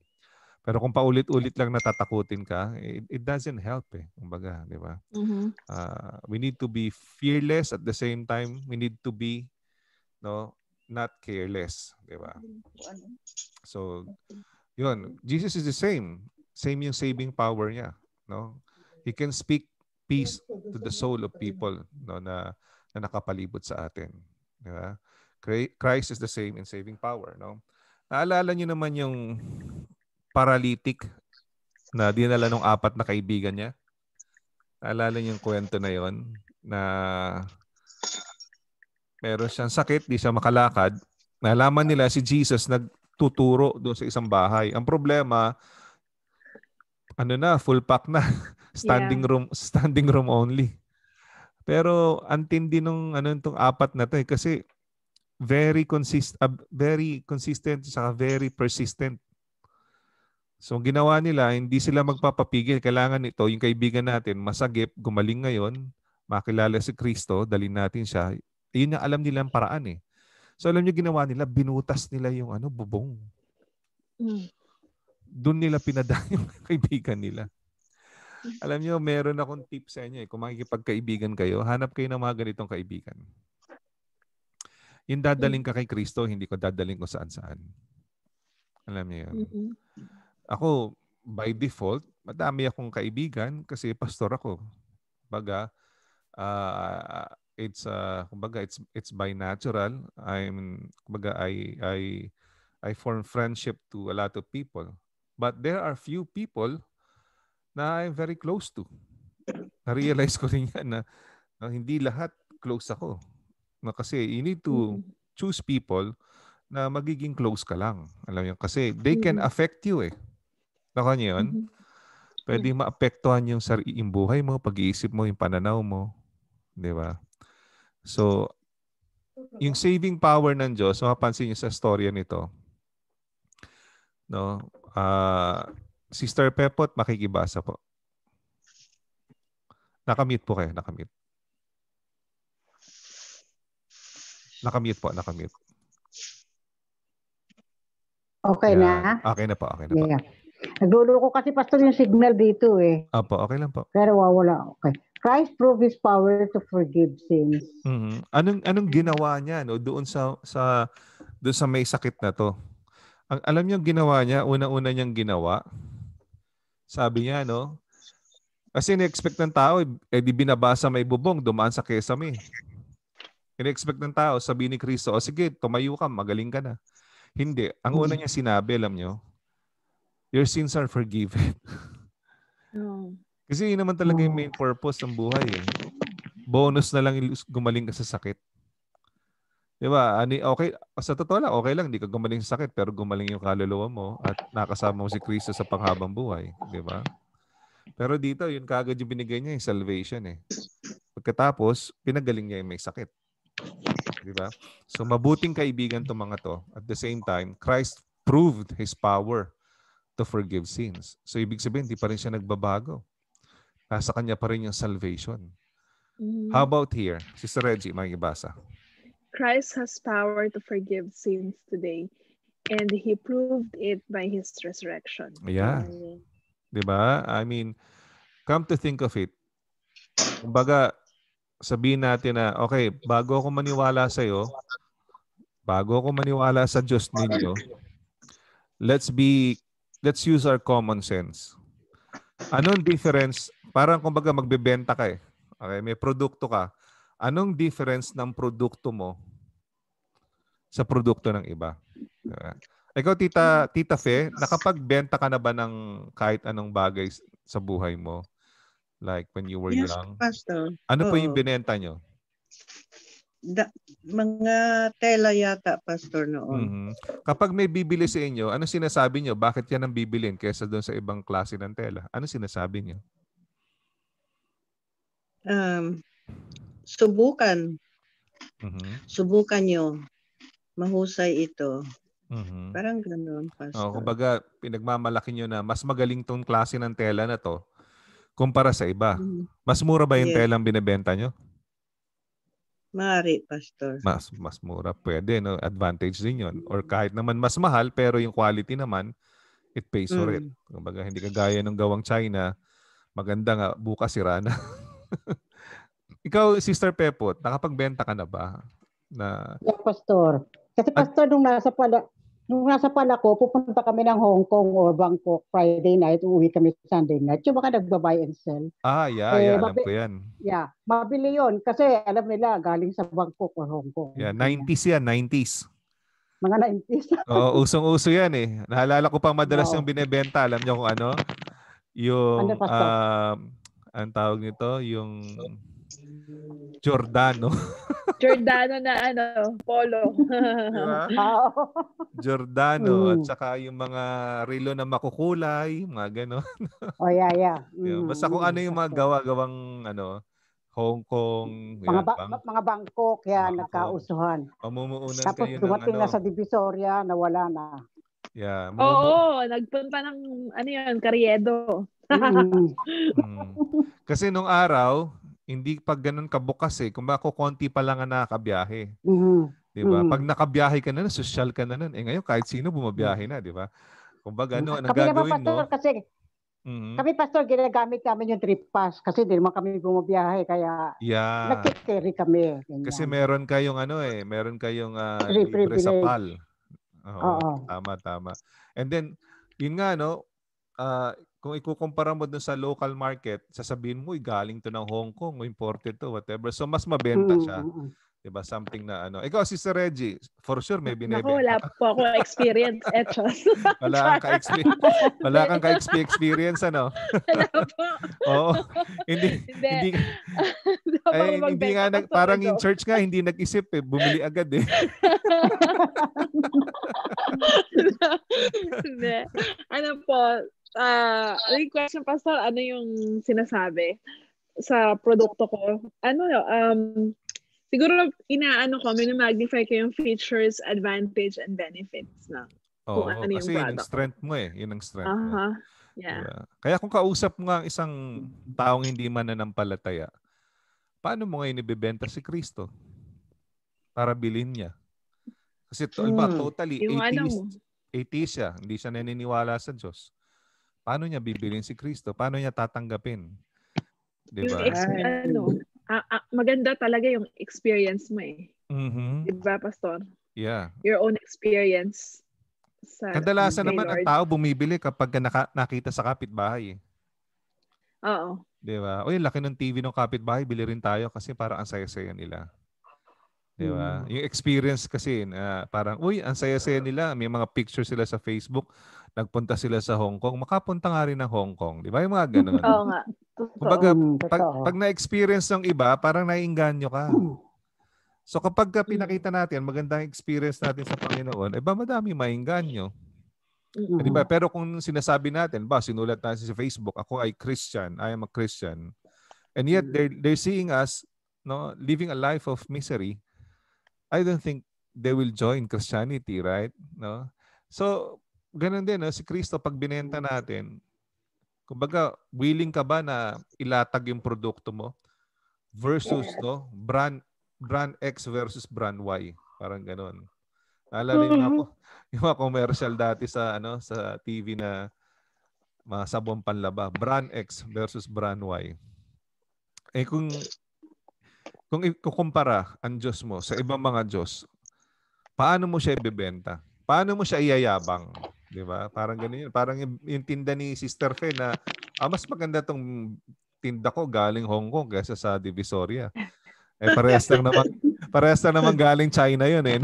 A: Pero kung paulit-ulit lang natatakutin ka, it, it doesn't help eh. Kumbaga, di ba? Mm-hmm. Uh, we need to be fearless at the same time, we need to be no not careless, di ba? Ano. So, yun, Jesus is the same. Same yung saving power niya, no? He can speak peace to the soul of people no na na nakapalibot sa atin, di ba? Christ is the same in saving power, no? Naalala niyo naman yung paralytic na dinala nung apat na kaibigan niya. Alala niyo yung kwento na yon na pero siyang sakit, di siya makalakad. Nalaman nila si Jesus nagtuturo doon sa isang bahay. Ang problema, ano na, full pack na. [laughs] standing yeah. room, standing room only. Pero antindi nung ano itong apat na to eh, kasi very consist uh, very consistent saka very persistent So ginawa nila, hindi sila magpapapigil. Kailangan ito, yung kaibigan natin, masagip, gumaling ngayon, makilala si Kristo, dalhin natin siya. Yun yung alam nila ang paraan eh. So alam niyo ginawa nila, binutas nila yung ano, bubong. Hmm. Doon nila pinadaan yung [laughs] kaibigan nila. Alam niyo, meron akong tip sa inyo eh. Kung makikipagkaibigan kayo, hanap kayo ng mga ganitong kaibigan. Yung dadaling ka kay Kristo, hindi ko dadaling ko saan-saan. Alam niyo yun. Mm-hmm. Ako, by default, madami akong kaibigan kasi pastor ako. Baga, uh, ah, it's uh, kumbaga it's it's by natural. I'm kumbaga I I I form friendship to a lot of people. But there are few people na I'm very close to. Na-realize ko rin yan na, na hindi lahat close ako. Na kasi you need to mm-hmm. choose people na magiging close ka lang. Alam mo yun? Kasi they can mm-hmm. affect you eh. Naka niyo yun? Mm-hmm. Pwede maapektuhan yung, sar- yung buhay mo, pag-iisip mo, yung pananaw mo. Di ba? So, yung saving power ng Diyos, mapapansin niyo sa storya nito. No? Uh, Sister Pepot, makikibasa po. Nakamute po kayo, nakamute. Nakamute po, nakamute.
C: Okay yeah.
A: na? Okay na po, okay na
C: po. Yeah. Nagluloko kasi pastor yung signal dito eh.
A: Opo, okay lang po.
C: Pero wawala. Okay. Christ proved his power to forgive sins.
A: Mm-hmm. Anong anong ginawa niya no doon sa sa doon sa may sakit na to? Ang alam niyo ginawa niya, una-una niyang ginawa. Sabi niya no, kasi ni-expect ng tao, eh, eh di binabasa may bubong, dumaan sa kesame. Ini-expect ng tao, sabi ni Kristo, o sige, tumayo ka, magaling ka na. Hindi. Ang una mm-hmm. niya sinabi, alam niyo, your sins are forgiven.
D: [laughs] no.
A: Kasi yun naman talaga yung main purpose ng buhay. Eh. Bonus na lang gumaling ka sa sakit. Di ba? Ani, okay, sa totoo lang, okay lang, hindi ka gumaling sa sakit, pero gumaling yung kaluluwa mo at nakasama mo si Kristo sa panghabang buhay. Di ba? Pero dito, yun kagad yung binigay niya, yung salvation eh. Pagkatapos, pinagaling niya yung may sakit. Di ba? So, mabuting kaibigan tong mga to. At the same time, Christ proved His power to forgive sins. So ibig sabihin, hindi pa rin siya nagbabago. Nasa kanya pa rin yung salvation. Mm-hmm. How about here? Sister Reggie, makikibasa.
D: Christ has power to forgive sins today and He proved it by His resurrection. Yeah. Um,
A: diba? I mean, come to think of it, kumbaga, sabihin natin na, okay, bago ako maniwala sa'yo, bago ako maniwala sa Diyos ninyo, let's be let's use our common sense. Anong difference? Parang kumbaga magbebenta ka eh. Okay, may produkto ka. Anong difference ng produkto mo sa produkto ng iba? Diba? Ikaw, Tita, Tita Fe, nakapagbenta ka na ba ng kahit anong bagay sa buhay mo? Like when you were yes, young?
D: Pastor.
B: Ano Oo. po yung
A: binenta nyo?
B: da, mga tela yata, Pastor,
A: noon. Mm-hmm. Kapag may bibili sa inyo, ano sinasabi niyo? Bakit yan ang bibilin kaysa doon sa ibang klase ng tela? Ano sinasabi niyo?
B: Um, subukan. Mm-hmm. Subukan niyo. Mahusay ito. Mm-hmm. Parang ganoon, Pastor. Oh,
A: kumbaga, pinagmamalaki niyo na mas magaling tong klase ng tela na to kumpara sa iba. Mm-hmm. Mas mura ba yung yes. telang binebenta niyo?
B: Mari, Pastor. Mas,
A: mas mura pwede. No? Advantage din yon Or kahit naman mas mahal, pero yung quality naman, it pays for mm. it. Kumbaga, hindi kagaya ng gawang China, maganda nga, bukas sira na. [laughs] Ikaw, Sister Pepot, nakapagbenta ka na ba? Na... Yeah, Pastor.
C: Kasi Pastor, At... nung nasa pala, Nung nasa pala ko, pupunta kami ng Hong Kong or Bangkok Friday night, uwi kami Sunday night. Yung mga nagba-buy and sell.
A: Ah, yeah, eh, yeah mabi- alam ko yan.
C: Yeah, mabili yon kasi alam nila galing sa Bangkok or Hong Kong.
A: Yeah, 90s yan, 90s.
C: Mga 90s. [laughs]
A: Oo, oh, usong-uso yan eh. Nahalala ko pang madalas no. yung binebenta. Alam niyo kung ano? Yung, ano uh, um, ang tawag nito? Yung Giordano.
D: Giordano na ano, polo. [laughs] diba?
A: Giordano mm. at saka yung mga relo na makukulay, mga gano'n.
C: oh, yeah, yeah. Mm. Diba? Basta kung ano
A: yung mga gawa-gawang ano, Hong Kong, mga, yan, ba- bang-
C: mga Bangkok, yan, Bangkok. nagkausuhan.
A: Pamumuunan Tapos kayo ng ano, na sa
C: Divisoria, nawala na. Yeah. Mamumu- Oo, nagpunta ng, ano yun,
D: karyedo.
A: mm. [laughs] Kasi nung araw, hindi pag ganun kabukas eh. Kung bako konti pa lang ang nakakabiyahe.
C: Mm-hmm. 'Di ba? Mm-hmm. Pag
A: nakabiyahe ka na, social ka na nun. Eh ngayon kahit sino bumabiyahe na, 'di ba? Kumbaga ano, anong Kami gagawin pastor, mo? Kasi Mm-hmm. Kami
C: pastor ginagamit namin yung trip pass kasi hindi naman kami bumabiyahe kaya yeah. nagkikerry kami.
A: Ganyan. Kasi meron kayong ano eh, meron kayong uh, ah, Free libre sa PAL. Oo, Oo. Tama tama. And then yun nga no, uh, kung ikukumpara mo dun sa local market, sasabihin mo, galing to ng Hong Kong, imported to, whatever. So, mas mabenta mm, siya. Mm, mm. 'Di diba? Something na ano. Ikaw, si Sir Reggie, for sure maybe binebenta. Ako,
D: wala po ako experience. [laughs] Etos. wala kang ka-experience.
A: Wala kang ka-experience, ano? Wala po. [laughs] Oo. Hindi, hindi, [laughs] ay, hindi nga, nag, parang in church nga, hindi nag-isip eh. Bumili agad eh.
D: Hindi. ano po, uh, ah, request ng pastor, ano yung sinasabi sa produkto ko? Ano, um, siguro inaano ko, minamagnify ko yung features, advantage, and benefits na.
A: Oo, kung ano kasi product. strength mo eh. Yun ang strength
D: uh-huh. mo. Yeah. Diba?
A: Kaya kung kausap mo ang isang taong hindi man nanampalataya, paano mo ngayon ibebenta si Kristo? Para bilhin niya. Kasi to, hmm. totally, yung ano atheist, atheist siya. Hindi siya naniniwala sa Diyos. Paano niya bibilin si Kristo? Paano niya tatanggapin? Diba? Yung, ex-
D: ano, uh, uh, maganda talaga yung experience mo eh. Mm-hmm. Diba, Pastor? Yeah. Your own experience. Sa, Kadalasan naman ang tao
A: bumibili kapag naka, nakita sa kapitbahay eh. Oo. Di ba? Uy, laki ng TV ng kapitbahay, bili rin tayo kasi para ang saya-saya nila. Di ba? Mm. Yung experience kasi, uh, parang, uy, ang saya-saya nila. May mga picture sila sa Facebook nagpunta sila sa Hong Kong, makapunta nga rin ng Hong Kong. Di ba? Yung mga ganun. Ano? Oo
D: nga. Kumbaga, pag,
A: pag na-experience ng iba, parang naiinganyo ka. Hmm. So kapag hmm. pinakita natin, magandang experience natin sa Panginoon, eh ba madami mainganyo. Mm-hmm. Di ba? Pero kung sinasabi natin, ba sinulat natin sa Facebook, ako ay Christian, I am a Christian. And yet they they seeing us no living a life of misery. I don't think they will join Christianity, right? No? So ganun din, no? Ah, si Kristo, pag binenta mm. natin, kumbaga, willing ka ba na ilatag yung produkto mo versus no, brand brand X versus brand Y? Parang ganun. Naalala mm-hmm. yung, [laughs] yung mga commercial dati sa ano sa TV na mga sabon panlaba, brand X versus brand Y. Eh kung kung ikukumpara ang Diyos mo sa ibang mga Diyos, paano mo siya ibebenta? Paano mo siya iyayabang? 'Di ba? Parang ganun yun. Parang yung, yung tinda ni Sister Fe na ah, mas maganda tong tinda ko galing Hong Kong kaysa sa Divisoria. Eh parehas lang naman [laughs] parehas lang naman galing China 'yun eh.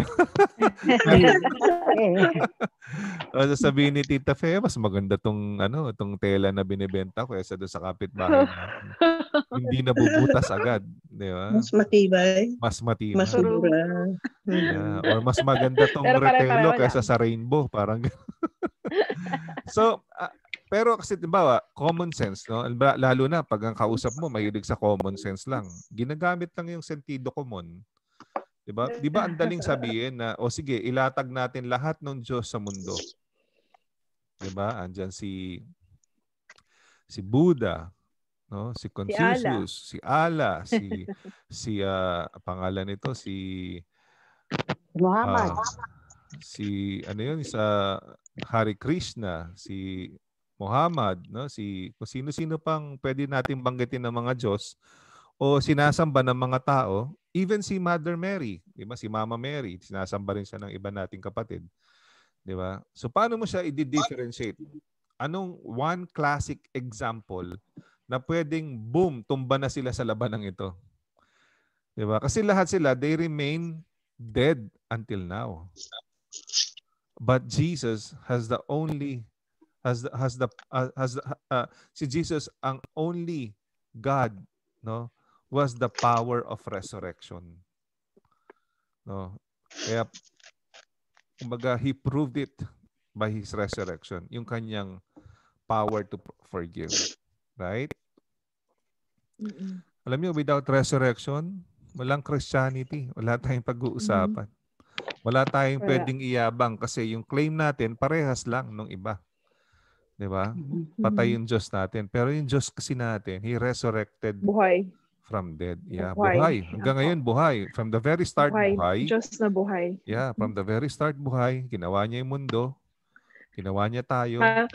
A: o [laughs] sasabihin ni Tita Faye, mas maganda tong ano, tong tela na binebenta ko kaysa doon sa kapitbahay hindi nabubutas agad, di ba? Mas matibay. Mas matibay. Mas sobra. Yeah. Or mas maganda tong pero retelo kaysa sa rainbow, parang [laughs] So, uh, pero kasi di ba, common sense, no? Lalo na pag ang kausap mo mahilig sa common sense lang. Ginagamit lang yung sentido common. 'Di ba? 'Di ba ang daling sabihin na o oh, sige, ilatag natin lahat ng Diyos sa mundo. 'Di ba? Andiyan si si Buddha, no? Si Confucius, si Ala, si [laughs] si si uh, ah, pangalan nito si Muhammad. Uh, si ano 'yun sa Hari Krishna, si Muhammad, no? Si kung sino-sino pang pwede nating banggitin ng mga Diyos o sinasamba ng mga tao, even si Mother Mary, 'di ba? Si Mama Mary, sinasamba rin siya ng iba nating kapatid. 'Di ba? So paano mo siya i-differentiate? Anong one classic example na pwedeng boom, tumba na sila sa labanang ito. 'Di ba? Kasi lahat sila they remain dead until now. But Jesus has the only has the, has the uh, has the, uh, si Jesus ang only God, no? Was the power of resurrection. No. Kaya kumbaga he proved it by his resurrection, yung kanyang power to forgive. Right? Mm-mm. Alam niyo, without resurrection, walang Christianity. Wala tayong pag-uusapan. Mm-hmm. Wala tayong Wala. pwedeng iyabang kasi yung claim natin, parehas lang nung iba. Di ba? Mm-hmm. Patay mm-hmm. yung Diyos natin. Pero yung Diyos kasi natin, He resurrected. Buhay. From dead. Yeah, buhay. buhay. Hanggang ngayon, buhay. From the very start, buhay. buhay. Diyos na buhay. Yeah, from mm-hmm. the very start, buhay. Ginawa niya yung mundo. Ginawa niya tayo. Uh,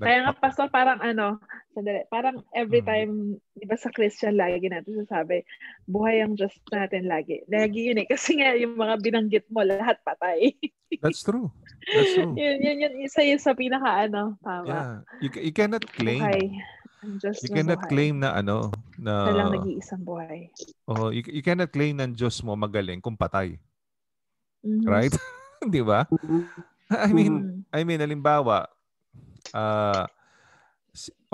A: kaya nga,
D: Pastor, parang ano, sandali, parang every mm. time, hmm. di ba sa Christian, lagi natin sasabi, buhay ang Diyos natin lagi. Lagi yun eh. [laughs] Kasi nga, yung mga binanggit mo, lahat patay.
A: That's true. That's [laughs] true.
D: yun, yun, yun, isa yun sa pinaka, ano, tama. Yeah.
A: You, you cannot claim. Buhay.
D: Diyos you cannot buhay. claim
A: na ano na Ito lang
D: nag-iisang buhay.
A: Oh, you, you cannot claim ng Diyos mo magaling kung patay. Mm-hmm. Right? [laughs] 'Di ba? Mm-hmm. I mean, mm-hmm. I mean halimbawa, uh,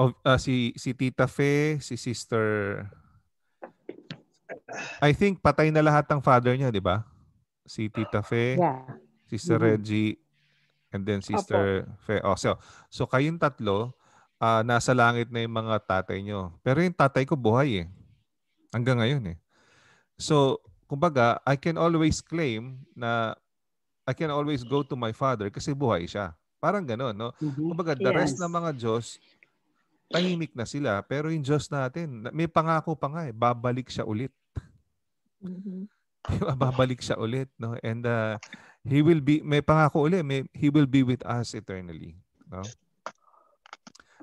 A: of, uh, si si Tita Fe, si Sister I think patay na lahat ng father niya, di ba? Si Tita Fe, yeah. Sister mm-hmm. Reggie, and then Sister Opo. Fe. Oh, so, so kayong tatlo, uh, nasa langit na yung mga tatay nyo. Pero yung tatay ko buhay eh. Hanggang ngayon eh. So, kumbaga, I can always claim na I can always go to my father kasi buhay siya. Parang gano'n, no? Mm-hmm. Kumbaga, the yes. rest ng mga Diyos, tahimik na sila. Pero yung Diyos natin, may pangako pa nga eh, babalik siya ulit. Mm-hmm. [laughs] Babalik siya ulit, no? And uh, He will be, may pangako ulit, may, He will be with us eternally. No?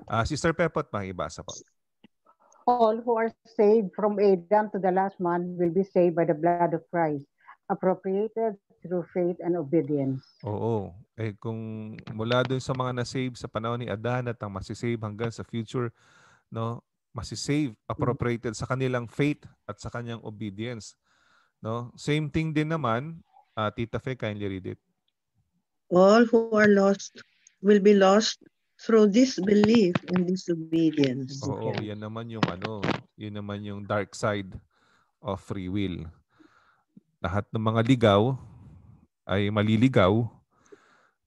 A: Uh, Sister Pepot, makibasa po.
C: All who are saved from Adam to the last man will be saved by the blood of Christ, appropriated through faith and obedience.
A: Oo. Eh kung mula doon sa mga na-save sa panahon ni Adan at ang masisave hanggang sa future, no, masisave mm. appropriated sa kanilang faith at sa kanyang obedience. No? Same thing din naman, uh, Tita Fe, kindly read it.
B: All who are lost will be lost through disbelief and
A: disobedience. Oo, okay. yan naman yung ano, yun naman yung dark side of free will. Lahat ng mga ligaw ay maliligaw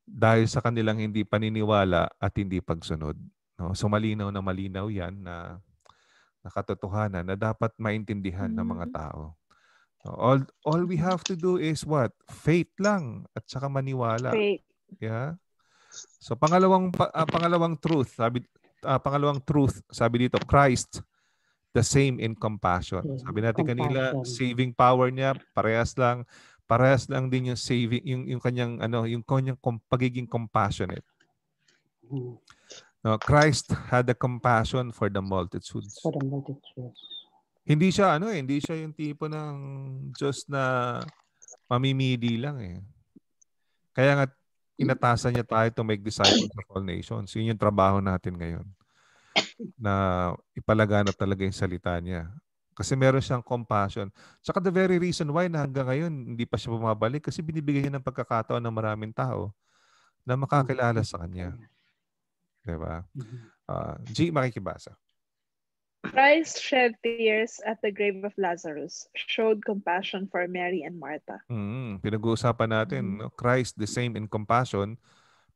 A: dahil sa kanilang hindi paniniwala at hindi pagsunod. No? So malinaw na malinaw yan na nakatotohanan na dapat maintindihan ng mga mm. tao. No? All all we have to do is what? Faith lang at saka maniwala. Faith. Yeah. So pangalawang uh, pangalawang truth, sabi uh, pangalawang truth, sabi dito Christ the same in compassion. Sabi natin compassion. kanila saving power niya parehas lang parehas lang din yung saving yung yung kanyang ano yung kanyang pagiging compassionate mm-hmm. no Christ had a compassion for the multitudes for the
C: multitudes
A: hindi siya ano eh, hindi siya yung tipo ng just na mamimili lang eh kaya nga inatasan niya tayo to make disciples of all nations yun yung trabaho natin ngayon na ipalaganap talaga yung salita niya kasi meron siyang compassion. Tsaka the very reason why na hanggang ngayon hindi pa siya bumabalik kasi binibigyan niya ng pagkakataon ng maraming tao na makakilala sa kanya. Diba? Uh, G, makikibasa.
D: Christ shed tears at the grave of Lazarus, showed compassion for Mary and Martha.
A: Mm, pinag-uusapan natin, mm-hmm. no? Christ the same in compassion.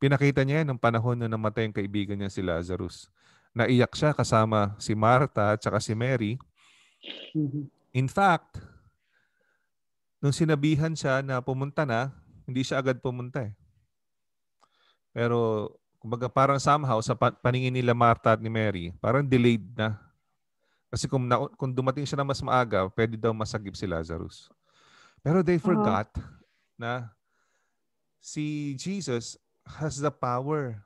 A: Pinakita niya yan ng panahon na namatay ang kaibigan niya si Lazarus. Naiyak siya kasama si Martha at si Mary Mm-hmm. In fact, nung sinabihan siya na pumunta na, hindi siya agad pumunta eh. Pero kumbaga parang somehow sa paningin nila Martha at ni Mary, parang delayed na. Kasi kung, na, kung dumating siya na mas maaga, pwede daw masagip si Lazarus. Pero they uh-huh. forgot uh-huh. na si Jesus has the power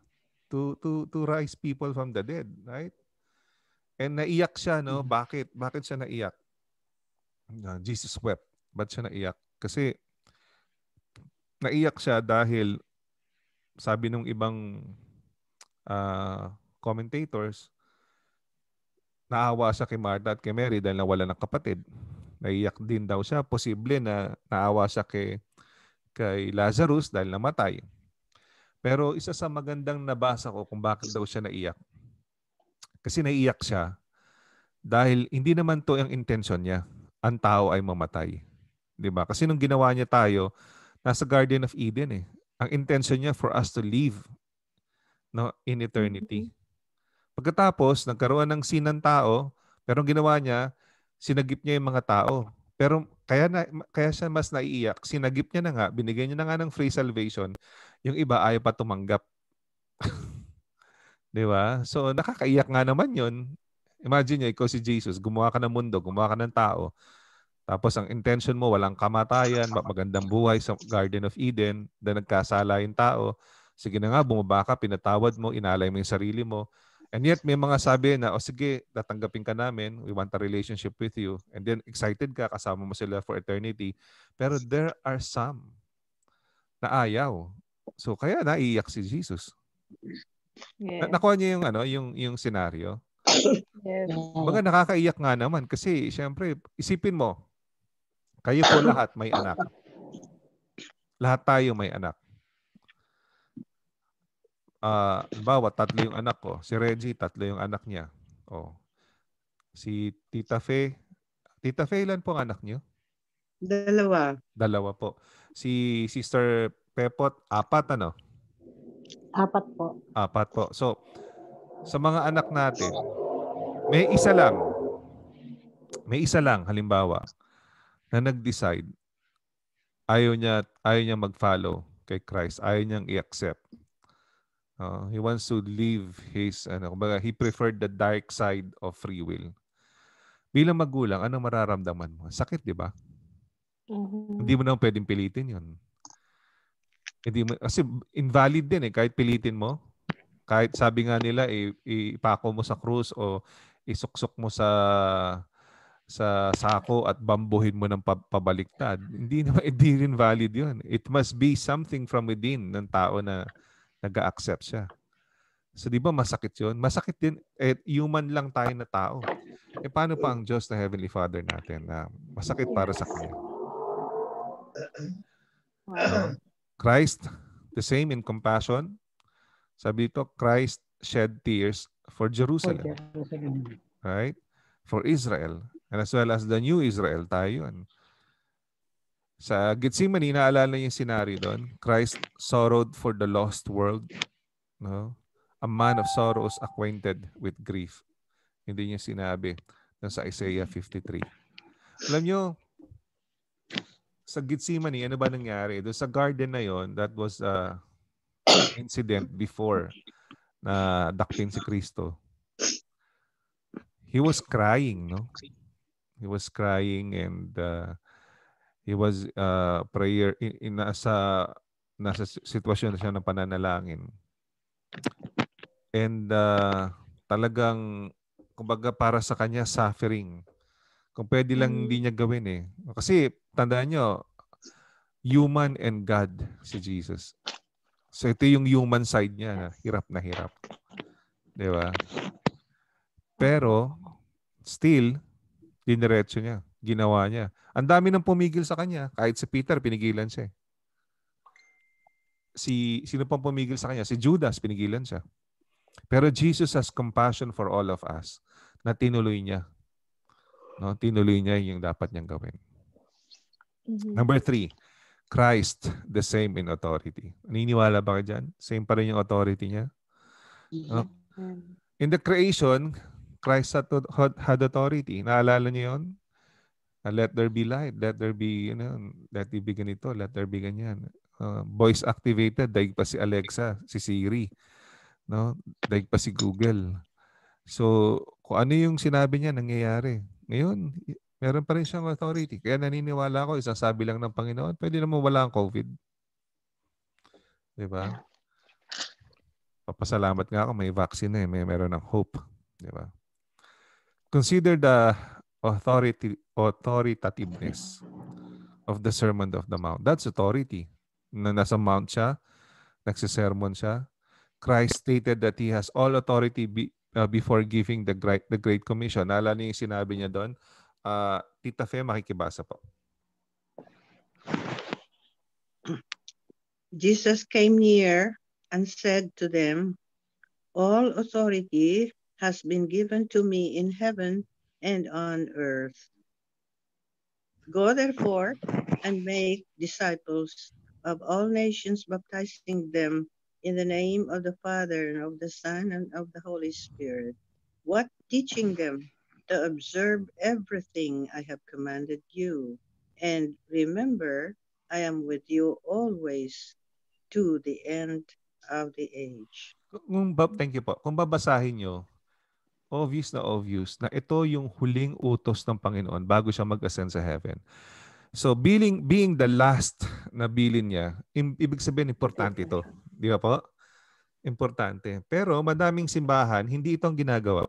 A: to to to rise people from the dead, right? And naiyak siya, no? Mm-hmm. Bakit? Bakit siya naiyak? Uh, Jesus wept. Ba't siya naiyak? Kasi naiyak siya dahil sabi nung ibang uh, commentators, naawa siya kay Martha at kay Mary dahil nawala ng kapatid. Naiyak din daw siya. Posible na naawa siya kay, kay Lazarus dahil namatay. Pero isa sa magandang nabasa ko kung bakit daw siya naiyak kasi naiiyak siya dahil hindi naman to ang intention niya. Ang tao ay mamatay. 'Di ba? Kasi nung ginawa niya tayo, nasa Garden of Eden eh. Ang intention niya for us to live no in eternity. Mm-hmm. Pagkatapos nagkaroon ng sin ng tao, pero ang ginawa niya, sinagip niya yung mga tao. Pero kaya na, kaya siya mas naiiyak, sinagip niya na nga, binigay niya na nga ng free salvation, yung iba ayaw pa tumanggap. 'Di ba? So nakakaiyak nga naman 'yon. Imagine niyo ikaw si Jesus, gumawa ka ng mundo, gumawa ka ng tao. Tapos ang intention mo walang kamatayan, magandang buhay sa Garden of Eden, na nagkasala yung tao. Sige na nga, bumaba ka, pinatawad mo, inalay mo yung sarili mo. And yet may mga sabi na, o oh, sige, tatanggapin ka namin. We want a relationship with you. And then excited ka, kasama mo sila for eternity. Pero there are some na ayaw. So kaya naiiyak si Jesus. Yes. Na- nakuha niyo yung ano, yung yung scenario. Yes. Mga nakakaiyak nga naman kasi siyempre isipin mo kayo po lahat may anak. Lahat tayo may anak. Ah, uh, bawa tatlo yung anak ko. Si Reggie tatlo yung anak niya. Oh. Si Tita Fe, Tita Fe ilan po ang anak niyo? Dalawa. Dalawa po. Si Sister Pepot apat ano? Apat po. Apat po. So, sa mga anak natin, may isa lang. May isa lang, halimbawa, na nag-decide ayaw niya ayaw niya mag-follow kay Christ. Ayaw niyang i-accept. Uh, he wants to leave his ano, kumbaga, he preferred the dark side of free will. Bilang magulang, anong mararamdaman mo? Sakit, di ba? Mm-hmm. Hindi mo naman pwedeng pilitin 'yon. Hindi mo, kasi invalid din eh kahit pilitin mo. Kahit sabi nga nila eh, ipako mo sa krus o isuksok mo sa sa sako at bambuhin mo ng pabaliktad. Hindi naman [laughs] hindi rin valid 'yun. It must be something from within ng tao na nag-accept siya. So 'di ba masakit 'yun? Masakit din eh, human lang tayo na tao. Eh paano pa ang Diyos na Heavenly Father natin na masakit para sa kanya? [clears throat] Wow. Christ, the same in compassion. Sabi dito, Christ shed tears for Jerusalem. Right? For Israel. And as well as the new Israel, tayo yun. Sa Gethsemane, naalala niya yung sinari doon. Christ sorrowed for the lost world. No? A man of sorrows acquainted with grief. Hindi niya sinabi na sa Isaiah 53. Alam niyo, sa Gitsemane, ano ba nangyari? Doon sa garden na yon, that was a uh, incident before na dakpin si Kristo. He was crying, no? He was crying and uh, he was uh, prayer in, in nasa nasa sitwasyon na siya ng pananalangin. And uh, talagang kumbaga para sa kanya suffering. Kung pwede lang mm. hindi niya gawin eh. Kasi tandaan nyo, human and God si Jesus. So ito yung human side niya, na hirap na hirap. 'Di ba? Pero still diniretso niya, ginawa niya. Ang dami nang pumigil sa kanya, kahit si Peter pinigilan siya. Si sino pang pumigil sa kanya? Si Judas pinigilan siya. Pero Jesus has compassion for all of us na tinuloy niya. No, tinuloy niya yung dapat niyang gawin. Mm-hmm. Number three, Christ, the same in authority. Naniniwala ba ka dyan? Same pa rin yung authority niya? Yeah. No? Oh. In the creation, Christ had authority. Naalala niyo yun? Let there be light. Let there be, you know, let there be ganito. Let there be ganyan. Uh, voice activated. Daig pa si Alexa, si Siri. No? Daig pa si Google. So, kung ano yung sinabi niya, nangyayari. Ngayon, Meron pa rin siyang authority. Kaya naniniwala ako, isang sabi lang ng Panginoon, pwede naman wala ang COVID. Di ba? Papasalamat nga ako, may vaccine na eh. May meron ng hope. Di ba? Consider the authority, authoritativeness of the Sermon of the Mount. That's authority. Na nasa Mount siya, nagsisermon siya. Christ stated that He has all authority be, uh, before giving the great, the great Commission. Naalala niyo yung sinabi niya doon? Uh, Tita Fe, makikibasa po.
B: Jesus came near and said to them, All authority has been given to me in heaven and on earth. Go therefore and make disciples of all nations, baptizing them in the name of the Father and of the Son and of the Holy Spirit. What teaching them to observe everything I have commanded you. And remember, I am with you always to the end of the age.
A: Kung ba, thank you po. Kung babasahin nyo, obvious na obvious na ito yung huling utos ng Panginoon bago siya mag-ascend sa heaven. So being, being the last na bilin niya, ibig sabihin importante ito. Di ba po? Importante. Pero madaming simbahan, hindi itong ginagawa.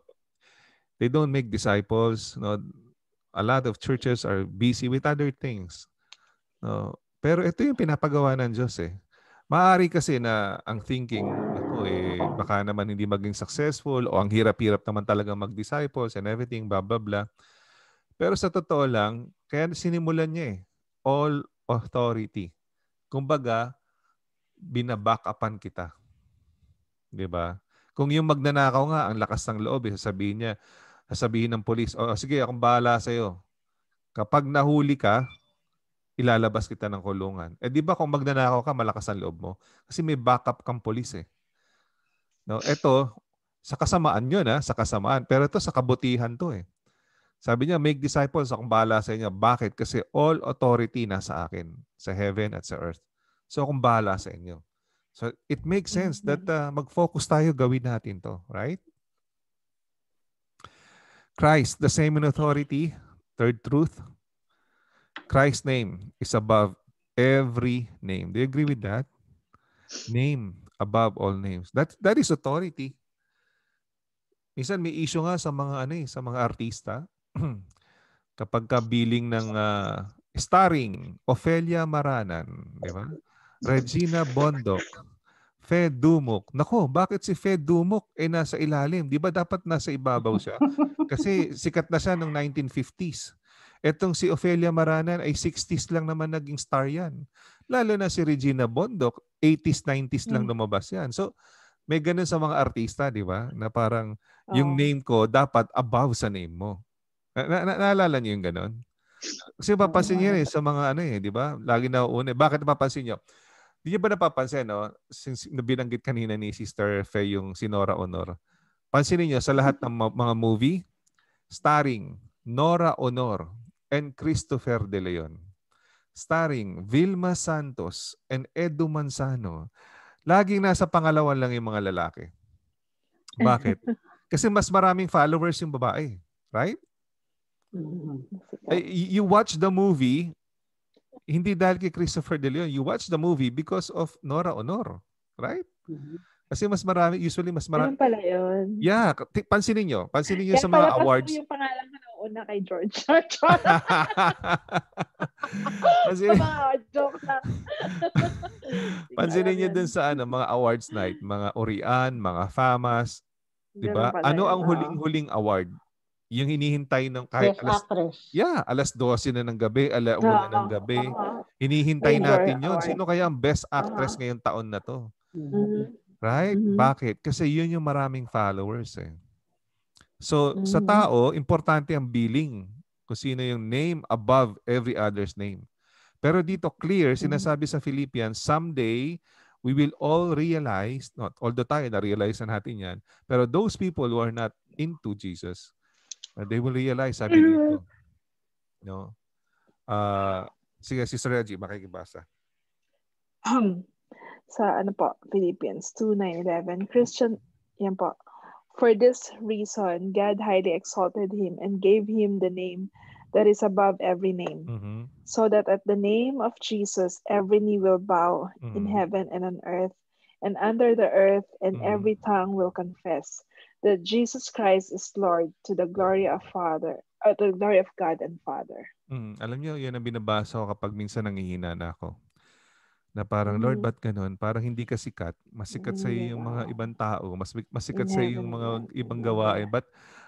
A: They don't make disciples. No? A lot of churches are busy with other things. No? Pero ito yung pinapagawa ng Diyos eh. Maaari kasi na ang thinking ako eh, baka naman hindi maging successful o ang hirap-hirap naman talaga mag-disciples and everything, blah, blah, blah. Pero sa totoo lang, kaya sinimulan niya eh. All authority. Kumbaga, binaback upan kita. 'Di ba? Kung yung magnanakaw nga ang lakas ng loob, eh, sasabihin niya, sasabihin ng polis, o oh, sige, akong bahala sa'yo. Kapag nahuli ka, ilalabas kita ng kulungan. Eh di ba kung magnanakaw ka, malakas ang loob mo? Kasi may backup kang polis eh. No, ito, sa kasamaan yun ha, ah, sa kasamaan. Pero ito sa kabutihan to eh. Sabi niya, make disciples akong bahala sa inyo. Bakit? Kasi all authority na sa akin, sa heaven at sa earth. So akong bahala sa inyo. So it makes sense mm-hmm. that uh, mag-focus tayo, gawin natin to. Right? Christ, the same in authority, third truth, Christ's name is above every name. Do you agree with that? Name above all names. That that is authority. Minsan may issue nga sa mga ano eh, sa mga artista. [clears throat] Kapag billing ng uh, starring Ofelia Maranan, di ba? Regina Bondoc, Fed Dumok. Nako, bakit si Fed Dumok ay eh, nasa ilalim? Di ba dapat nasa ibabaw siya? Kasi sikat na siya noong 1950s. Etong si Ophelia Maranan ay 60s lang naman naging star yan. Lalo na si Regina Bondoc, 80s, 90s hmm. lang lumabas yan. So, may ganun sa mga artista, di ba? Na parang oh. yung name ko dapat above sa name mo. Na- na- naalala niyo yung ganun? Kasi papansin niyo eh, sa mga ano eh, di ba? Lagi na uuna. Bakit papansin niyo? Di niyo ba napapansin, no? Since nabilanggit kanina ni Sister Faye yung Sinora Honor. Pansinin niyo sa lahat ng mga movie, starring Nora Honor and Christopher De Leon. Starring Vilma Santos and Edu Manzano. Laging nasa pangalawan lang yung mga lalaki. Bakit? [laughs] Kasi mas maraming followers yung babae. Right? Mm-hmm. You watch the movie, hindi dahil kay Christopher De Leon. You watch the movie because of Nora Honor. Right? Mm-hmm. Kasi mas marami, usually mas marami. Ganun
D: pala yun.
A: Yeah. pansinin nyo. Pansinin nyo Kaya sa mga awards. Kaya
D: yung pangalan ko nung una kay George. pansinin, [laughs] joke lang.
A: [laughs] pansinin nyo dun sa ano, mga awards night. Mga Orian, mga FAMAS. di ba? Ano ang huling-huling award? yung hinihintay ng kahit yes, alas actress. Yeah, alas 12 na ng gabi, ala una uh-huh. ng gabi. uh Hinihintay Enjoy natin 'yon. Sino kaya ang best actress uh ngayong taon na 'to? mm Right? mm Bakit? Kasi 'yun yung maraming followers eh. So mm sa mm-hmm. tao, importante ang billing kung sino yung name above every other's name. Pero dito clear, sinasabi sa Philippians, someday we will all realize, not all the time na-realize natin yan, pero those people who are not into Jesus, Uh, they will realize, sabi mm-hmm. dito. No? Uh, sige, Sister Reggie, makikibasa.
D: Um, sa ano po, Philippians 2.9.11, Christian, yan po, For this reason, God highly exalted him and gave him the name that is above every name, mm-hmm. so that at the name of Jesus, every knee will bow mm-hmm. in heaven and on earth and under the earth, and mm-hmm. every tongue will confess that Jesus Christ is Lord to the glory of Father, uh, the glory of God and Father.
A: Mm, alam niyo, yan ang binabasa ko kapag minsan nangihina na ako. Na parang, mm. Lord, ba't ganun? Parang hindi ka sikat. Masikat yeah. sa iyo yung mga ibang tao. Mas, masikat yeah. sa iyo yung mga ibang gawain. But,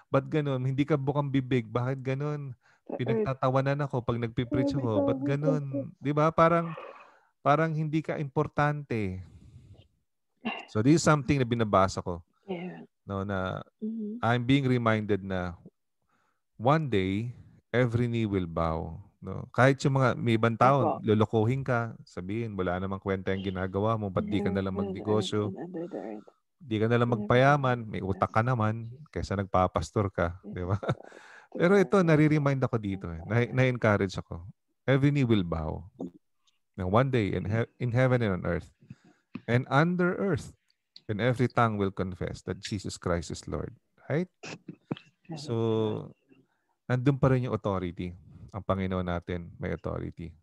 A: but ganun? Hindi ka bukang bibig. Bakit ganun? Pinagtatawanan ako pag nagpipreach ako. Ba't ganun? Di ba? Parang, parang hindi ka importante. So this is something na binabasa ko no na mm-hmm. I'm being reminded na one day every knee will bow no kahit yung mga may ibang tao Opo. lolokohin ka sabihin wala namang kwenta yung ginagawa mo ba't di ka mm-hmm. na lang magnegosyo di ka na lang magpayaman may utak ka naman kaysa nagpapastor ka di ba [laughs] pero ito nare-remind ako dito eh. na- encourage ako every knee will bow mm-hmm. na one day in, he- in heaven and on earth and under earth and every tongue will confess that Jesus Christ is Lord. Right? So, nandun pa rin yung authority. Ang Panginoon natin may authority.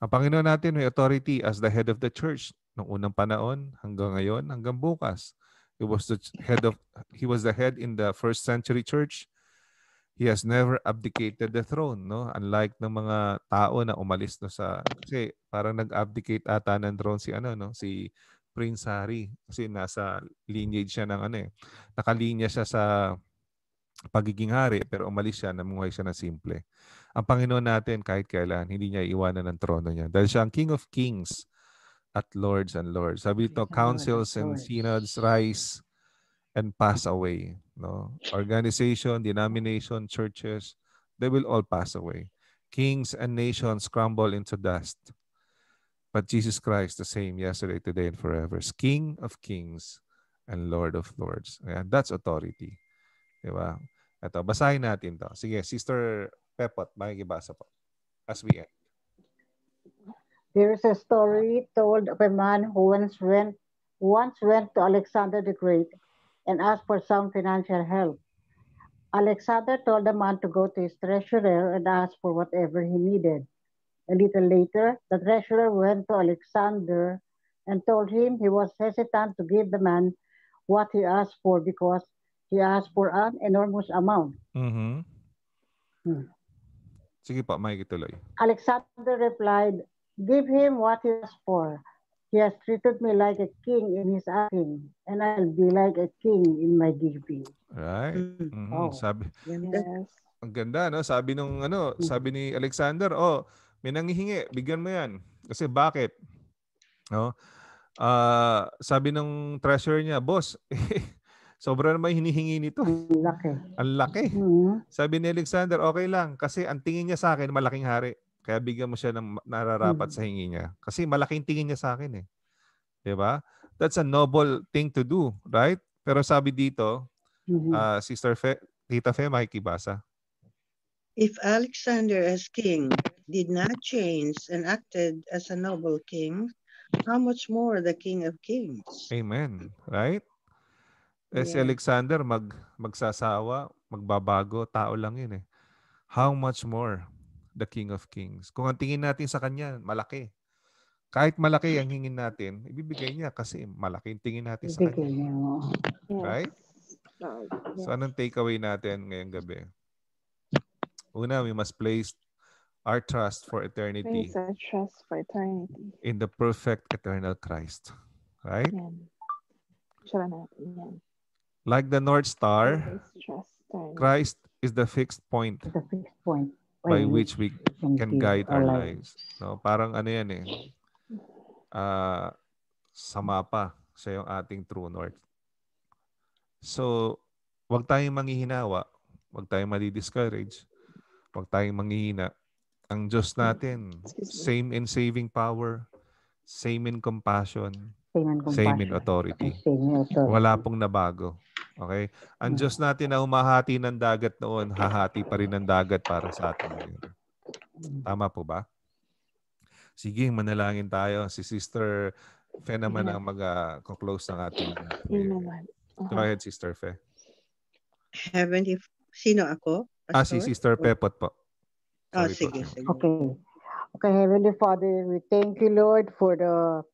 A: Ang Panginoon natin may authority as the head of the church noong unang panahon hanggang ngayon, hanggang bukas. He was the head of he was the head in the first century church. He has never abdicated the throne, no? Unlike ng mga tao na umalis no sa kasi parang nag-abdicate ata ng throne si ano no, si Prince Harry kasi nasa lineage siya ng ano eh. Nakalinya siya sa pagiging hari pero umalis siya, namuhay siya na simple. Ang Panginoon natin kahit kailan, hindi niya iiwanan ng trono niya dahil siya ang King of Kings at Lords and Lords. Sabi dito, councils and synods rise and pass away. No? Organization, denomination, churches, they will all pass away. Kings and nations crumble into dust. But Jesus Christ, the same yesterday, today, and forever, is King of kings and Lord of lords. and that's authority. Di Ito, basahin natin to. Sige, Sister Pepot, makikibasa po. As we end.
C: There is a story told of a man who once went, once went to Alexander the Great and asked for some financial help. Alexander told the man to go to his treasurer and ask for whatever he needed. A little later, the treasurer went to Alexander and told him he was hesitant to give the man what he asked for because he asked for an enormous amount.
A: Mm-hmm. Hmm. Sige pa, may ituloy.
C: Alexander replied, Give him what he asked for. He has treated me like a king in his acting, and I'll be like a king in my giving.
A: Right. Mm-hmm. Oh. Sabi,
D: yes.
A: Ang ganda, no? Sabi nung ano, hmm. sabi ni Alexander, oh, may nangihingi, bigyan mo yan. Kasi bakit? No? Uh, sabi ng treasurer niya, boss, [laughs] sobra naman hinihingi nito. Ang laki. Ang laki. Mm-hmm. Sabi ni Alexander, okay lang. Kasi ang tingin niya sa akin, malaking hari. Kaya bigyan mo siya ng nararapat mm-hmm. sa hingi niya. Kasi malaking tingin niya sa akin eh. ba? Diba? That's a noble thing to do, right? Pero sabi dito, mm-hmm. uh, Sister Fe, Tita Fe, makikibasa.
B: If Alexander as king did not change and acted as a noble king, how much more the King of Kings?
A: Amen. Right? Eh, yeah. si Alexander mag, magsasawa, magbabago, tao lang yun eh. How much more the King of Kings? Kung ang tingin natin sa kanya, malaki. Kahit malaki ang hingin natin, ibibigay niya kasi malaki ang tingin natin sa
C: kanya. Right?
A: So anong takeaway natin ngayong gabi? Una, we must place our trust for eternity. Place
D: our trust for eternity.
A: In the perfect eternal Christ. Right? Yan. Siya Like the North Star, Christ is the fixed point. The fixed point. By which we can guide our lives. No, parang ano yan eh. Uh, sama pa sa yung ating true north. So, wag tayong manghihinawa, wag tayong madi-discourage, wag tayong manghihina ang Diyos mm. natin. Same in saving power, same in compassion, same in, authority. Wala pong nabago. Okay? Ang mm. Diyos natin na humahati ng dagat noon, hahati pa rin ng dagat para sa atin ngayon. Mm. Tama po ba? Sige, manalangin tayo. Si Sister Fe naman ang mag-close uh, ng ating prayer.
B: Go uh-huh. ahead, Sister Fe. Heavenly,
C: sino ako?
A: Pastor? Ah, si Sister Pepot po.
B: Okay.
C: Okay, Heavenly Father, we thank you, Lord, for the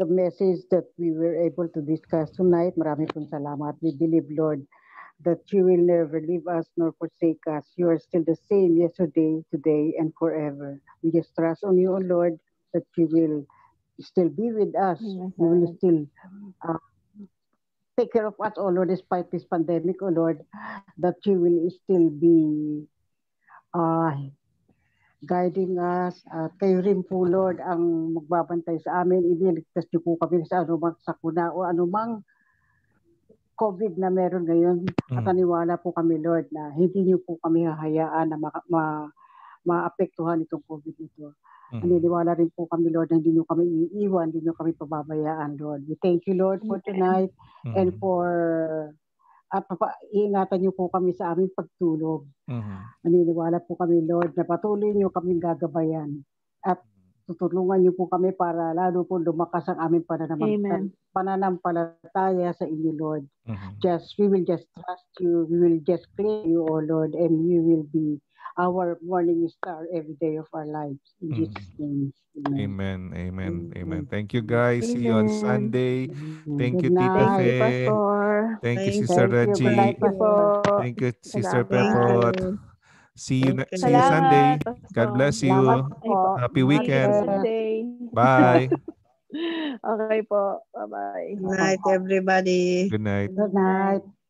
C: the message that we were able to discuss tonight. Marami pong salamat. We believe, Lord, that you will never leave us nor forsake us. You are still the same yesterday, today, and forever. We just trust on you, O Lord, that you will still be with us. Yes, you will still uh, take care of us, O Lord, despite this pandemic, O Lord, that you will still be uh, guiding us. At kayo rin po, Lord, ang magbabantay sa amin. Iniligtas niyo po kami sa anumang sakuna o anumang COVID na meron ngayon. Mm. At aniwala po kami, Lord, na hindi niyo po kami hahayaan na ma- ma- maapektuhan itong COVID ito. Mm. Naniniwala rin po kami, Lord, na hindi niyo kami iiwan, hindi niyo kami pababayaan, Lord. We thank you, Lord, for tonight mm. and for at ah, iingatan niyo po kami sa aming pagtulog. Uh-huh. Maniniwala po kami, Lord, na patuloy niyo kaming gagabayan at tutulungan niyo po kami para lalo po lumakas ang aming pananam- pananampalataya sa inyo, Lord. Uh-huh. Just, we will just trust you, we will just claim you, O oh Lord, and you will be our morning star every day of our lives. In mm.
A: Jesus' name. Amen. Amen. Amen. Amen. Thank you guys. Amen. See you on Sunday. Amen. Thank you, night. Tita Fe. Thank, Thank you, Sister Reggie. Thank you, Sister Pepot. See you, see you Sunday. God bless you. Happy weekend. Bye. [laughs]
D: okay po. Bye-bye.
A: Good night,
C: everybody.
A: Good night. Good
C: night.